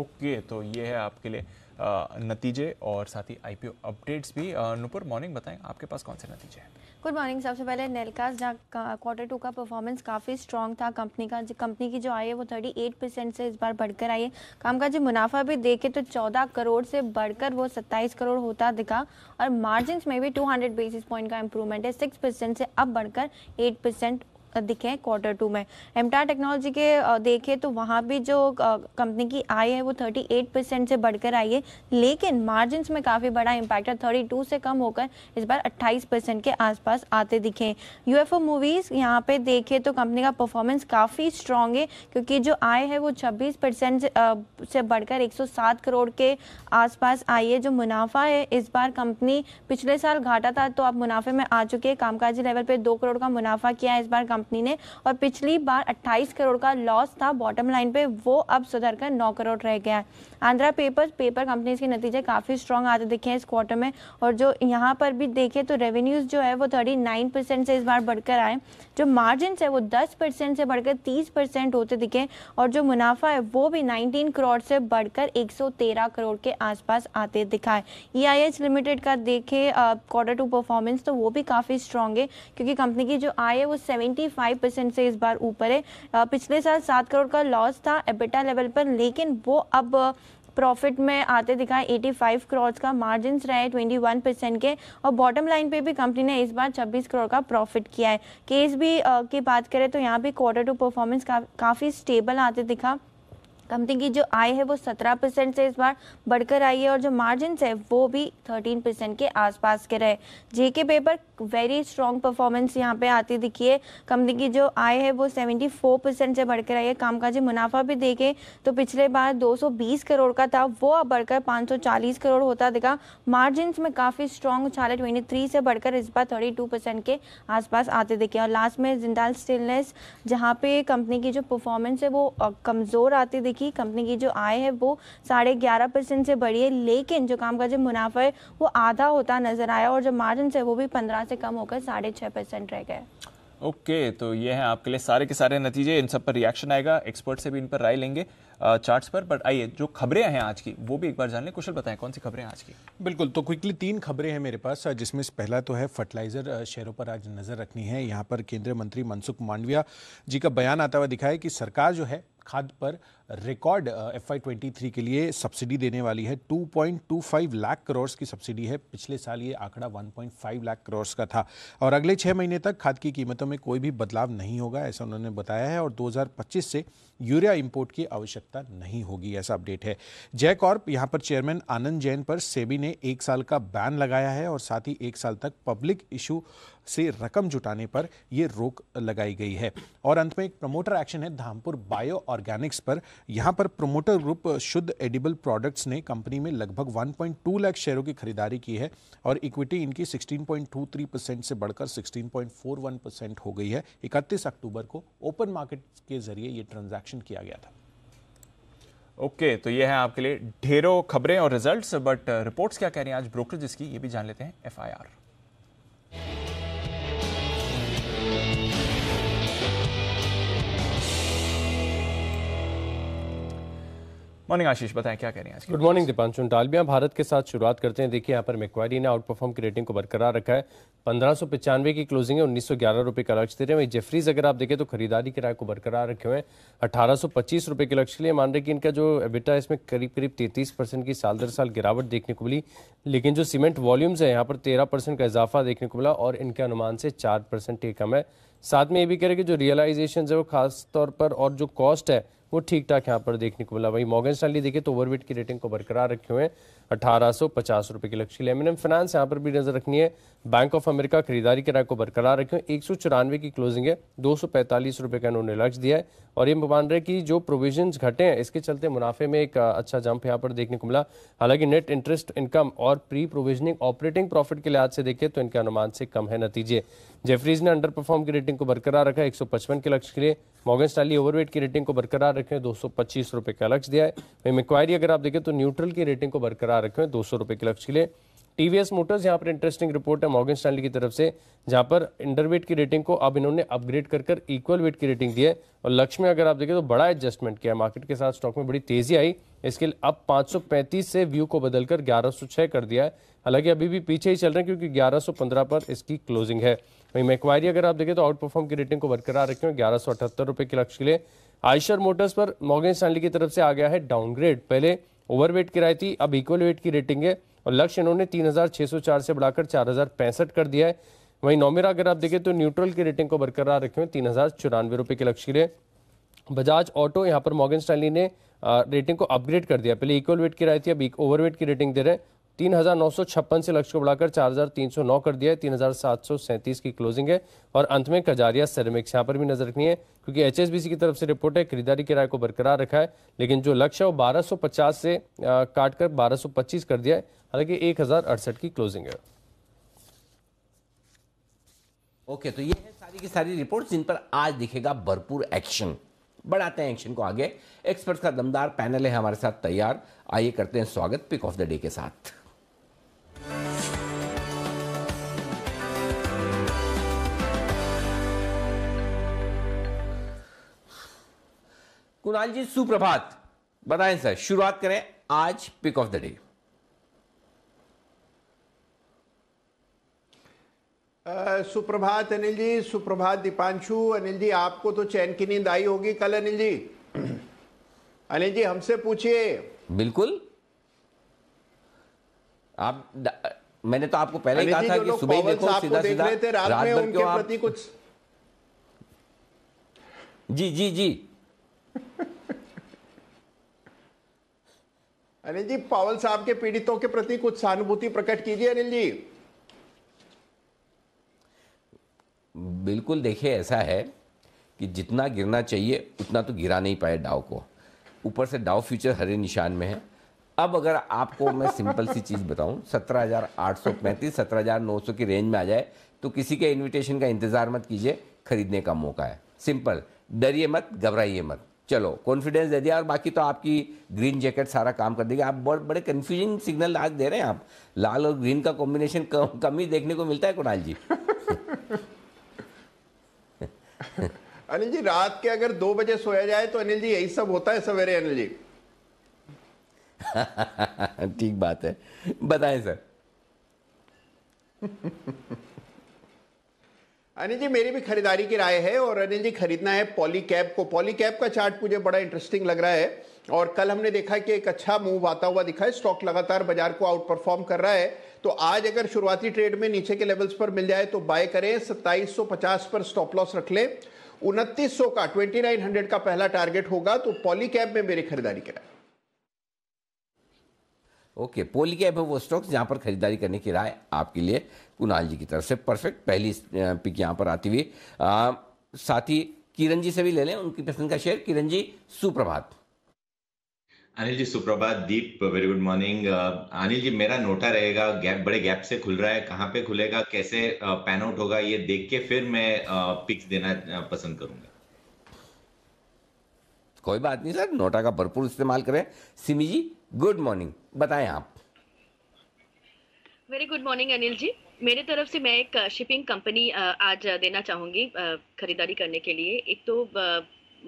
ओके तो ये है आपके लिए नतीजे और साथ ही आईपीओ अपडेट्स भी नुपुर मॉर्निंग बताएं आपके पास कौन से नतीजे हैं गुड मॉर्निंग सबसे पहले नेलकास जहाँ क्वार्टर टू का परफॉर्मेंस काफ़ी स्ट्रॉन्ग था कंपनी का जो कंपनी की जो आई है वो 38 परसेंट से इस बार बढ़कर आई है काम का जो मुनाफा भी देखे तो 14 करोड़ से बढ़कर वो 27 करोड़ होता दिखा और मार्जिन में भी 200 बेसिस पॉइंट का इंप्रूवमेंट है 6 परसेंट से अब बढ़कर 8 परसेंट दिखे हैं क्वार्टर टू में एमटार टेक्नोलॉजी के देखें तो वहाँ भी जो कंपनी की आय है वो 38 परसेंट से बढ़कर आई है लेकिन मार्जिन में काफ़ी बड़ा इम्पैक्ट है 32 से कम होकर इस बार अट्ठाईस परसेंट के आसपास आते दिखे यूएफओ मूवीज़ यहाँ पे देखें तो कंपनी का परफॉर्मेंस काफ़ी स्ट्रॉन्ग है क्योंकि जो आय है वो छब्बीस परसेंट से, बढ़कर एक करोड़ के आसपास आई है जो मुनाफा है इस बार कंपनी पिछले साल घाटा था तो आप मुनाफे में आ चुके हैं कामकाजी लेवल पर दो करोड़ का मुनाफा किया है इस बार कंपनी कंपनी ने और पिछली बार 28 करोड़ का लॉस था बॉटम लाइन पे वो अब सुधर कर नौ करोड़ रह गया है आंध्रा पेपर पेपर कंपनीज के नतीजे काफ़ी स्ट्रॉन्ग आते दिखे हैं इस क्वार्टर में और जो यहाँ पर भी देखे तो रेवेन्यूज़ जो है वो थर्टी से इस बार बढ़कर आए जो मार्जिन है वो दस से बढ़कर तीस होते दिखे और जो मुनाफा है वो भी नाइनटीन करोड़ से बढ़कर एक करोड़ के आसपास आते दिखाए ई लिमिटेड का देखे क्वार्टर टू परफॉर्मेंस तो वो भी काफ़ी स्ट्रॉन्ग है क्योंकि कंपनी की जो आय है वो फाइव परसेंट से इस बार ऊपर है पिछले साल सात करोड़ का लॉस था एबिटा लेवल पर लेकिन वो अब प्रॉफिट में आते दिखाए 85 करोड़ का मार्जिन रहे 21 परसेंट के और बॉटम लाइन पे भी कंपनी ने इस बार 26 करोड़ का प्रॉफिट किया है केस भी की बात करें तो यहाँ भी क्वार्टर टू परफॉर्मेंस का, काफ़ी स्टेबल आते दिखा कंपनी की जो आय है वो 17 परसेंट से इस बार बढ़कर आई है और जो मार्जिन है वो भी 13 परसेंट के आसपास के रहे JK paper very strong performance यहाँ पे आती दिखी है कंपनी की जो आय है वो 74 परसेंट से बढ़कर आई है कामकाजी मुनाफा भी देखें तो पिछले बार 220 करोड़ का था वो अब बढ़कर 540 करोड़ होता दिखा मार्जिन में काफ़ी स्ट्रॉन्ग उछाले ट्वेंटी से बढ़कर इस बार थर्टी के आसपास आते दिखे और लास्ट में जिंदाल स्टेनलेस जहाँ पे कंपनी की जो परफॉर्मेंस है वो कमज़ोर आती की कंपनी की जो आय है वो साढ़े ग्यारह परसेंट से बढ़ी है लेकिन जो काम का जो मुनाफा है वो आधा होता नजर आया और जो मार्जिन है वो भी पंद्रह से कम होकर साढ़े छः परसेंट रह गए ओके okay, तो ये है आपके लिए सारे के सारे नतीजे इन सब पर रिएक्शन आएगा एक्सपर्ट से भी इन पर राय लेंगे चार्ट्स पर बट आइए जो खबरें हैं आज की वो भी एक बार जान लें कुशल बताएं कौन सी खबरें आज की बिल्कुल तो क्विकली तीन खबरें हैं मेरे पास जिसमें पहला तो है फर्टिलाइजर शेयरों पर आज नज़र रखनी है यहाँ पर केंद्रीय मंत्री मनसुख मांडविया जी का बयान आता हुआ दिखाया कि सरकार जो है खाद पर record F I twenty three के लिए सब्सिडी देने वाली है two two point five lakh crore की सब्सिडी है पिछले साल ये आंकड़ा one point five lakh crore का था और अगले छः महीने तक खाद की कीमतों में कोई भी बदलाव नहीं होगा ऐसा उन्होंने बताया है और दो हजार पच्चीस से यूरिया इम्पोर्ट की आवश्यकता नहीं होगी ऐसा अपडेट है जय कॉर्प यहाँ पर चेयरमैन आनंद जैन पर सेबी ने एक साल का बैन लगाया है और साथ ही एक साल तक पब्लिक इशू से रकम जुटाने पर यह रोक लगाई गई है और अंत में एक प्रमोटर एक्शन है धामपुर बायो ऑर्गेनिक्स पर यहाँ पर प्रमोटर ग्रुप शुद्ध एडिबल प्रोडक्ट्स ने कंपनी में लगभग 1.2 लाख शेयरों की खरीदारी की है और इक्विटी इनकी 16.23 परसेंट से बढ़कर 16.41 परसेंट हो गई है 31 अक्टूबर को ओपन मार्केट के जरिए ये ट्रांजेक्शन किया गया था ओके okay, तो ये है आपके लिए ढेरों खबरें और रिजल्ट्स बट रिपोर्ट्स क्या कह रही हैं आज ब्रोकर की ये भी जान लेते हैं एफआईआर मॉर्निंग आशीष बताएं क्या कह रहे हैं गुड मॉर्निंग दीपांशु डालमिया भारत के साथ शुरुआत करते हैं देखिए यहाँ पर मेक्वाडी ने आउट परफॉर्म की रेटिंग को बरकरार रखा है पंद्रह सौ पचानवे की क्लोजिंग है उन्नीस सौ ग्यारह रुपये का लक्ष्य दे रहे हैं वहीं जेफरीज अगर आप देखें तो खरीदारी किराए को बरकरार रखे हुए हैं अठारह सौ पच्चीस रुपये के लक्ष्य के लिए मान रहे कि इनका जो एबिटा इसमें करीब करीब तैंतीस परसेंट की साल दर साल गिरावट देखने को मिली लेकिन जो सीमेंट वॉल्यूम्स है यहाँ पर तेरह परसेंट का इजाफा देखने को मिला और इनके अनुमान से चार परसेंट कम है साथ में ये भी कह रहे कि जो रियलाइजेशन है वो खास तौर पर और जो कॉस्ट है वो ठीक ठाक यहाँ पर देखने को मिला वहीं मॉगन स्टैंडली देखिए तो ओवरवेट की रेटिंग को बरकरार रखे हुए हैं अठारह सौ पचास रुपये की लक्ष्य एम फाइनेंस यहाँ पर भी नजर रखनी है बैंक ऑफ अमेरिका खरीदारी किराए को बरकरार रखे हुए एक सौ चौरानवे की क्लोजिंग है दो सौ पैंतालीस रुपये का इन्होंने लक्ष्य दिया है और ये मान रहे कि जो प्रोविजन घटे हैं इसके चलते मुनाफे में एक अच्छा जंप यहाँ पर देखने को मिला हालांकि नेट इंटरेस्ट इनकम और प्री प्रोविजनिंग ऑपरेटिंग प्रॉफिट के लिहाज से देखें तो इनके अनुमान से कम है नतीजे जेफरीज ने अंडर परफॉर्म की रेटिंग को बरकरार रखा एक के लक्ष्य के लिए मॉगन स्टाली ओवरवेट की रेटिंग को बरकरार रखें दो सौ पच्चीस रुपये का लक्ष्य दिया है वहीं एक्वायरी अगर आप देखें तो न्यूट्रल की रेटिंग को बरकरार रखें दो सौ रुपये के लक्ष्य के लिए टीवीएस मोटर्स यहाँ पर इंटरेस्टिंग रिपोर्ट है मॉर्गन स्टैली की तरफ से जहाँ पर इंडरवेट की रेटिंग को अब इन्होंने अपग्रेड कर कर इक्वल वेट की रेटिंग दी है और लक्ष्य में अगर आप देखें तो बड़ा एडजस्टमेंट किया मार्केट के साथ स्टॉक में बड़ी तेजी आई इसके लिए अब 535 से व्यू को बदलकर 1106 कर दिया है हालांकि अभी भी पीछे ही चल रहे हैं क्योंकि 1115 पर इसकी क्लोजिंग है वहीं मैकवायरी अगर आप देखें तो आउट परफॉर्म की रेटिंग को बरकरार रखे हुए ग्यारह सौ अठहत्तर रुपये के लक्ष्य के लिए आयशर मोटर्स पर मॉगेन स्टैंडली की तरफ से आ गया है डाउनग्रेड पहले ओवरवेट की राय थी अब इक्वल वेट की रेटिंग है और लक्ष्य इन्होंने चार से बढ़ाकर चार कर दिया है वहीं नोमेरा अगर आप देखें तो न्यूट्रल की रेटिंग को बरकरार रखे हुए तीन हज़ार चौरानवे रुपये के लक्ष्य के लिए बजाज ऑटो यहाँ पर मॉगन स्टैंडली ने रेटिंग को अपग्रेड कर दिया पहले इक्वल वेट की राय थी अब ओवरवेट की रेटिंग दे रहे हैं तीन हजार नौ सौ छप्पन से लक्ष्य को बढ़ाकर चार हजार तीन सौ नौ कर दिया है तीन हजार सात सौ सैंतीस की क्लोजिंग है और अंत में कजारिया सेरेमिक्स यहाँ पर भी नजर रखनी है क्योंकि एच की तरफ से रिपोर्ट है खरीदारी किराए को बरकरार रखा है लेकिन जो लक्ष्य है वो बारह सौ पचास से काट कर बारह सौ पच्चीस कर दिया है हालांकि एक हजार अड़सठ की क्लोजिंग है ओके okay, तो ये है सारी की सारी रिपोर्ट जिन पर आज दिखेगा भरपूर एक्शन बढ़ाते हैं एक्शन को आगे एक्सपर्ट्स का दमदार पैनल है हमारे साथ तैयार आइए करते हैं स्वागत पिक ऑफ द डे के साथ कुणाल जी सुप्रभात बताएं सर शुरुआत करें आज पिक ऑफ द डे सुप्रभात अनिल जी सुप्रभात दीपांशु अनिल जी आपको तो चैन की नींद आई होगी कल अनिल जी अनिल जी हमसे पूछिए बिल्कुल आप मैंने तो आपको पहले कहा था कि सुबह देखो सीधा सीधा रात में उनके प्रति कुछ जी जी जी अनिल जी पावल साहब के पीड़ितों के प्रति कुछ सहानुभूति प्रकट कीजिए अनिल जी बिल्कुल देखिए ऐसा है कि जितना गिरना चाहिए उतना तो गिरा नहीं पाए डाव को ऊपर से डाव फ्यूचर हरे निशान में है अब अगर आपको मैं सिंपल सी चीज़ बताऊं सत्रह सत्रह हजार हजार आठ सौ पैंतीस नौ सौ की रेंज में आ जाए तो किसी के इनविटेशन का इंतज़ार मत कीजिए खरीदने का मौका है सिंपल डरिए मत घबराइए मत चलो कॉन्फिडेंस दे दिया और बाकी तो आपकी ग्रीन जैकेट सारा काम कर देगी आप बहुत बड़े कन्फ्यूजिंग सिग्नल आज दे रहे हैं आप लाल और ग्रीन का कॉम्बिनेशन कम कम ही देखने को मिलता है कुणाल जी अनिल जी रात के अगर दो बजे सोया जाए तो अनिल जी यही सब होता है सवेरे अनिल जी ठीक बात है बताएं सर अनिल जी मेरी भी खरीदारी की राय है और अनिल जी खरीदना है पॉली कैब को पॉली कैब का चार्ट मुझे बड़ा इंटरेस्टिंग लग रहा है और कल हमने देखा कि एक अच्छा मूव आता हुआ दिखा है स्टॉक लगातार बाजार को आउट परफॉर्म कर रहा है तो आज अगर शुरुआती ट्रेड में नीचे के लेवल्स पर मिल जाए तो बाय करें सत्ताईस पर स्टॉप लॉस रख लें उनतीस का ट्वेंटी का पहला टारगेट होगा तो पॉली कैब में मेरी खरीदारी कराए ओके पोली कैब है वो स्टॉक्स जहाँ पर खरीदारी करने की राय आपके लिए कुणाल जी की तरफ से परफेक्ट पहली पिक यहाँ पर आती हुई साथ ही किरण जी से भी ले लें उनकी पसंद का शेयर किरण जी सुप्रभात अनिल जी सुप्रभात Deep very good morning Anil ji मेरा नोटा रहेगा गैप बड़े गैप से खुल रहा है कहाँ पे खुलेगा कैसे पैन आउट होगा ये देख के फिर मैं पिक्स देना पसंद करूंगा कोई बात नहीं सर नोटा का भरपूर इस्तेमाल करें सिमी जी गुड मॉर्निंग बताएं आप very good morning Anil ji मेरे तरफ से मैं एक शिपिंग uh, कंपनी uh, आज uh, देना चाहूँगी खरीदारी करने के लिए एक तो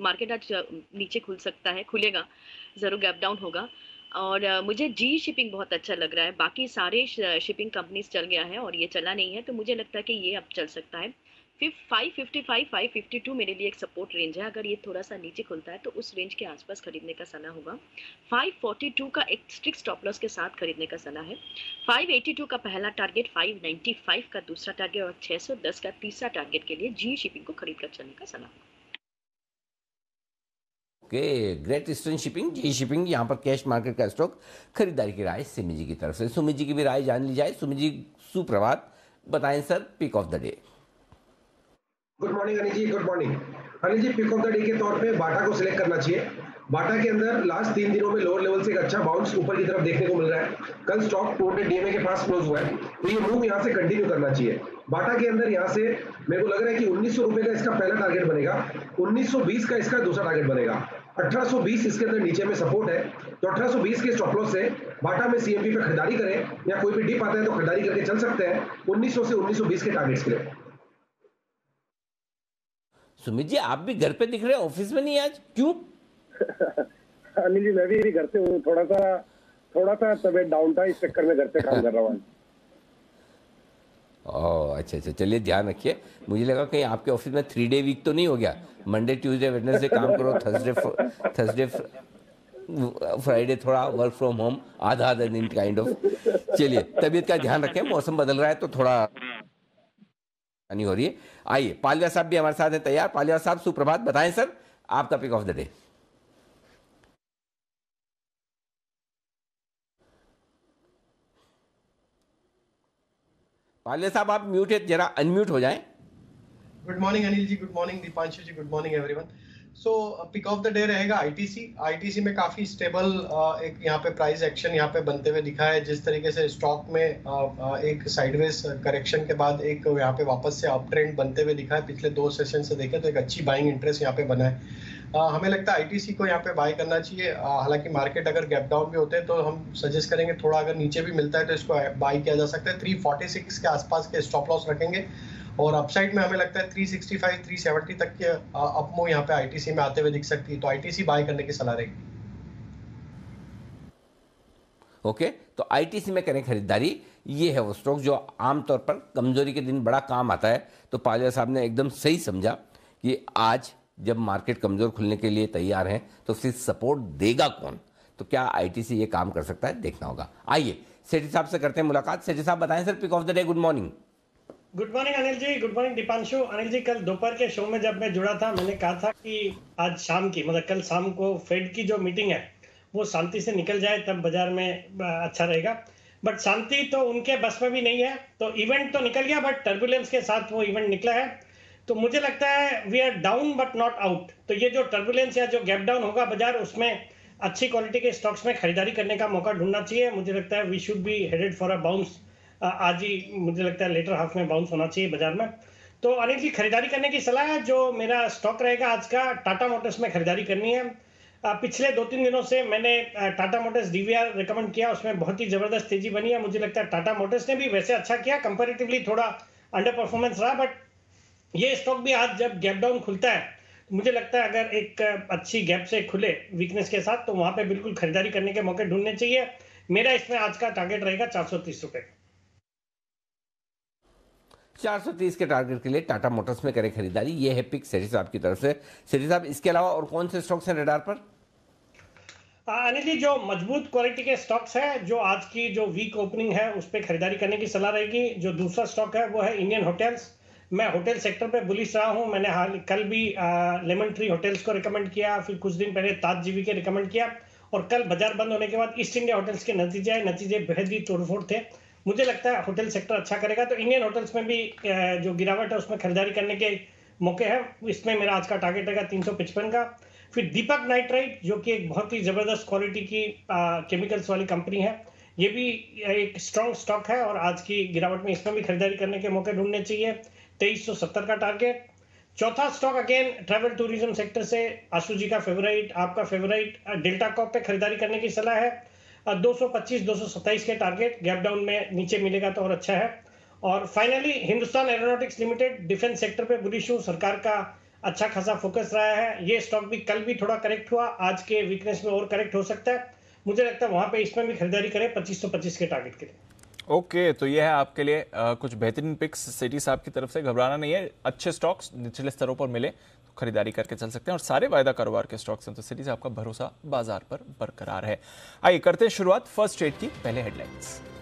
मार्केट आज नीचे खुल सकता है खुलेगा ज़रूर गैप डाउन होगा और मुझे जी शिपिंग बहुत अच्छा लग रहा है बाकी सारे शिपिंग कंपनीज चल गया है और ये चला नहीं है तो मुझे लगता है कि ये अब चल सकता है 555-552 मेरे लिए एक सपोर्ट रेंज है अगर ये थोड़ा सा नीचे खुलता है तो उस रेंज के आसपास खरीदने का सना होगा 542 का एक स्ट्रिक्ट स्टॉप लॉस के साथ खरीदने का सना है 582 का पहला टारगेट 595 का दूसरा टारगेट और 610 का तीसरा टारगेट के लिए जी शिपिंग को खरीद कर चलने का सना okay Great Eastern Shipping G shipping यहाँ पर कैश मार्केट का स्टॉक खरीदारी की राय सुमित जी की तरफ से सुमित जी की भी राय जान ली जाए सुमित जी सुप्रभात बताएं sir pick of the day good morning Anil ji good morning Anil ji pick of the day के तौर पे बाटा को सिलेक्ट करना चाहिए बाटा के अंदर लास्ट तीन दिनों में लोअर लेवल से एक अच्छा बाउंस ऊपर की तरफ देखने को मिल रहा है कल स्टॉक टू हंड्रेड डीएमए के पास क्लोज हुआ है तो ये मूव यहाँ से कंटिन्यू करना चाहिए बाटा के अंदर यहाँ से मेरे को लग रहा है कि उन्नीस रुपए का इसका पहला टारगेट बनेगा उन्नीस का इसका दूसरा टारगेट बनेगा 1820 इसके अंदर नीचे में सपोर्ट है तो 1820 के स्टॉप लॉस से बाटा में सीएमपी पे खरीदारी करें या कोई भी डिप आता है तो खरीदारी करके चल सकते हैं 1900 से 1920 के टारगेट्स के लिए सुमित जी आप भी घर पे दिख रहे हैं ऑफिस में नहीं आज क्यों अनिल जी मैं भी घर से हूँ थोड़ा सा थोड़ा सा तबियत डाउन था इस चक्कर में घर पे काम कर रहा हूँ ओ अच्छा अच्छा चलिए ध्यान रखिए मुझे लगा कहीं आपके ऑफिस में थ्री डे वीक तो नहीं हो गया मंडे ट्यूसडे वेडनेसडे काम करो थर्सडे थर्सडे फ्राइडे थोड़ा वर्क फ्रॉम होम आधा आधा दिन काइंड ऑफ चलिए तबीयत का ध्यान रखें मौसम बदल रहा है तो थोड़ा नहीं हो रही है आइए पालिया साहब भी हमारे साथ हैं तैयार पालिया साहब सुप्रभात बताएं सर आपका pick of the day Paliya साहब आप म्यूट है जरा अनम्यूट हो जाएं good morning Anil ji good morning Deepanshu ji good morning everyone so pick of the day रहेगा आईटीसी आईटीसी में काफ़ी स्टेबल uh, एक यहाँ पे प्राइस एक्शन यहाँ पे बनते हुए दिखा है जिस तरीके से स्टॉक में uh, uh, एक साइडवेज करेक्शन के बाद एक यहाँ पे वापस से अप ट्रेंड बनते हुए दिखा है पिछले दो सेशन से देखें तो एक अच्छी बाइंग इंटरेस्ट यहाँ पे बना है Uh, हमें लगता है आई को यहाँ पे बाय करना चाहिए uh, हालांकि मार्केट अगर गैप डाउन भी होते हैं तो हम सजेस्ट करेंगे थोड़ा अगर नीचे भी मिलता है तो इसको बाय किया जा सकता है थ्री के आसपास के स्टॉप लॉस रखेंगे और अपसाइड में हमें लगता है 365 370 तक के अपमो यहाँ पे आईटीसी में आते हुए दिख सकती है तो आईटीसी बाय करने की सलाह रहेगी ओके okay, तो आईटीसी में करें खरीदारी ये है वो स्टॉक जो आमतौर पर कमजोरी के दिन बड़ा काम आता है तो पाजा साहब ने एकदम सही समझा कि आज जब मार्केट कमजोर खुलने के लिए तैयार है तो फिर सपोर्ट देगा कौन तो क्या आईटीसी ये काम कर सकता है देखना होगा आइए सेठी साहब से करते हैं मुलाकात सेठी साहब बताएं sir pick of the day good morning good morning Anil ji good morning Deepanshu Anil ji कल दोपहर के शो में जब मैं जुड़ा था मैंने कहा था कि आज शाम की मतलब कल शाम को फेड की जो मीटिंग है वो शांति से निकल जाए तब बाजार में अच्छा रहेगा बट शांति तो उनके बस में भी नहीं है तो इवेंट तो निकल गया बट टर्बुलेंस के साथ वो इवेंट निकला है तो मुझे लगता है we are down but not out तो ये जो टर्बुलेंस या जो गैप डाउन होगा बाजार उसमें अच्छी क्वालिटी के स्टॉक्स में खरीदारी करने का मौका ढूंढना चाहिए मुझे लगता है we should be headed for a bounce आज ही मुझे लगता है लेटर हाफ में बाउंस होना चाहिए बाजार में तो अनिल जी खरीदारी करने की सलाह जो मेरा स्टॉक रहेगा आज का टाटा मोटर्स में खरीदारी करनी है पिछले दो तीन दिनों से मैंने टाटा मोटर्स डी रिकमेंड किया उसमें बहुत ही ज़बरदस्त तेजी बनी है मुझे लगता है टाटा मोटर्स ने भी वैसे अच्छा किया कंपेरेटिवली थोड़ा अंडर परफॉर्मेंस रहा बट ये स्टॉक भी आज जब गैप डाउन खुलता है मुझे लगता है अगर एक अच्छी गैप से खुले वीकनेस के साथ तो वहाँ पे बिल्कुल खरीदारी करने के मौके ढूंढने चाहिए मेरा इसमें आज का टारगेट रहेगा चार सौ तीस रुपये 430 के टारगेट के लिए टाटा मोटर्स में करें खरीदारी ये है पिक सेठी साहब की तरफ से सेठी साहब इसके अलावा और कौन से स्टॉक्स हैं रेडार पर अनिल जी जो मजबूत क्वालिटी के स्टॉक्स हैं जो आज की जो वीक ओपनिंग है उस पर खरीदारी करने की सलाह रहेगी जो दूसरा स्टॉक है वो है इंडियन होटल्स मैं होटल सेक्टर पे बुलिश रहा हूँ मैंने हाल कल भी लेमन ट्री होटल्स को रिकमेंड किया फिर कुछ दिन पहले ताज जीवी के रिकमेंड किया और कल बाजार बंद होने के बाद ईस्ट इंडिया होटल्स के नतीजे आए नतीजे बेहद ही तोड़फोड़ थे मुझे लगता है होटल सेक्टर अच्छा करेगा तो इंडियन होटल्स में भी जो गिरावट है उसमें खरीदारी करने के मौके हैं इसमें मेरा आज का टारगेट रहेगा तीन का फिर दीपक नाइट्राइट जो कि एक बहुत ही ज़बरदस्त क्वालिटी की केमिकल्स वाली कंपनी है ये भी एक स्ट्रॉन्ग स्टॉक है और आज की गिरावट में इसमें भी खरीदारी करने के मौके ढूंढने चाहिए तेईस का टारगेट चौथा stock again travel tourism sector से आशु जी का फेवरेट आपका फेवरेट डेल्टा कॉप पे खरीदारी करने की सलाह है 225-227 के टारगेट गैप डाउन में नीचे मिलेगा तो और अच्छा है और finally Hindustan Aeronautics Limited defence sector पे बुरी शू सरकार का अच्छा खासा फोकस रहा है ये स्टॉक भी कल भी थोड़ा करेक्ट हुआ आज के वीकनेस में और करेक्ट हो सकता है मुझे लगता है वहां पे इसमें भी खरीदारी करें पच्चीस सौ पच्चीस के टारगेट के लिए ओके okay, तो ये है आपके लिए आ, कुछ बेहतरीन पिक्स सिटी साहब की तरफ से घबराना नहीं है अच्छे स्टॉक्स निचले स्तरों पर मिले खरीदारी करके चल सकते हैं और सारे वायदा कारोबार के स्टॉक्स तो से आपका भरोसा बाजार पर बरकरार है आइए करते हैं शुरुआत फर्स्ट ट्रेड की पहले हेडलाइंस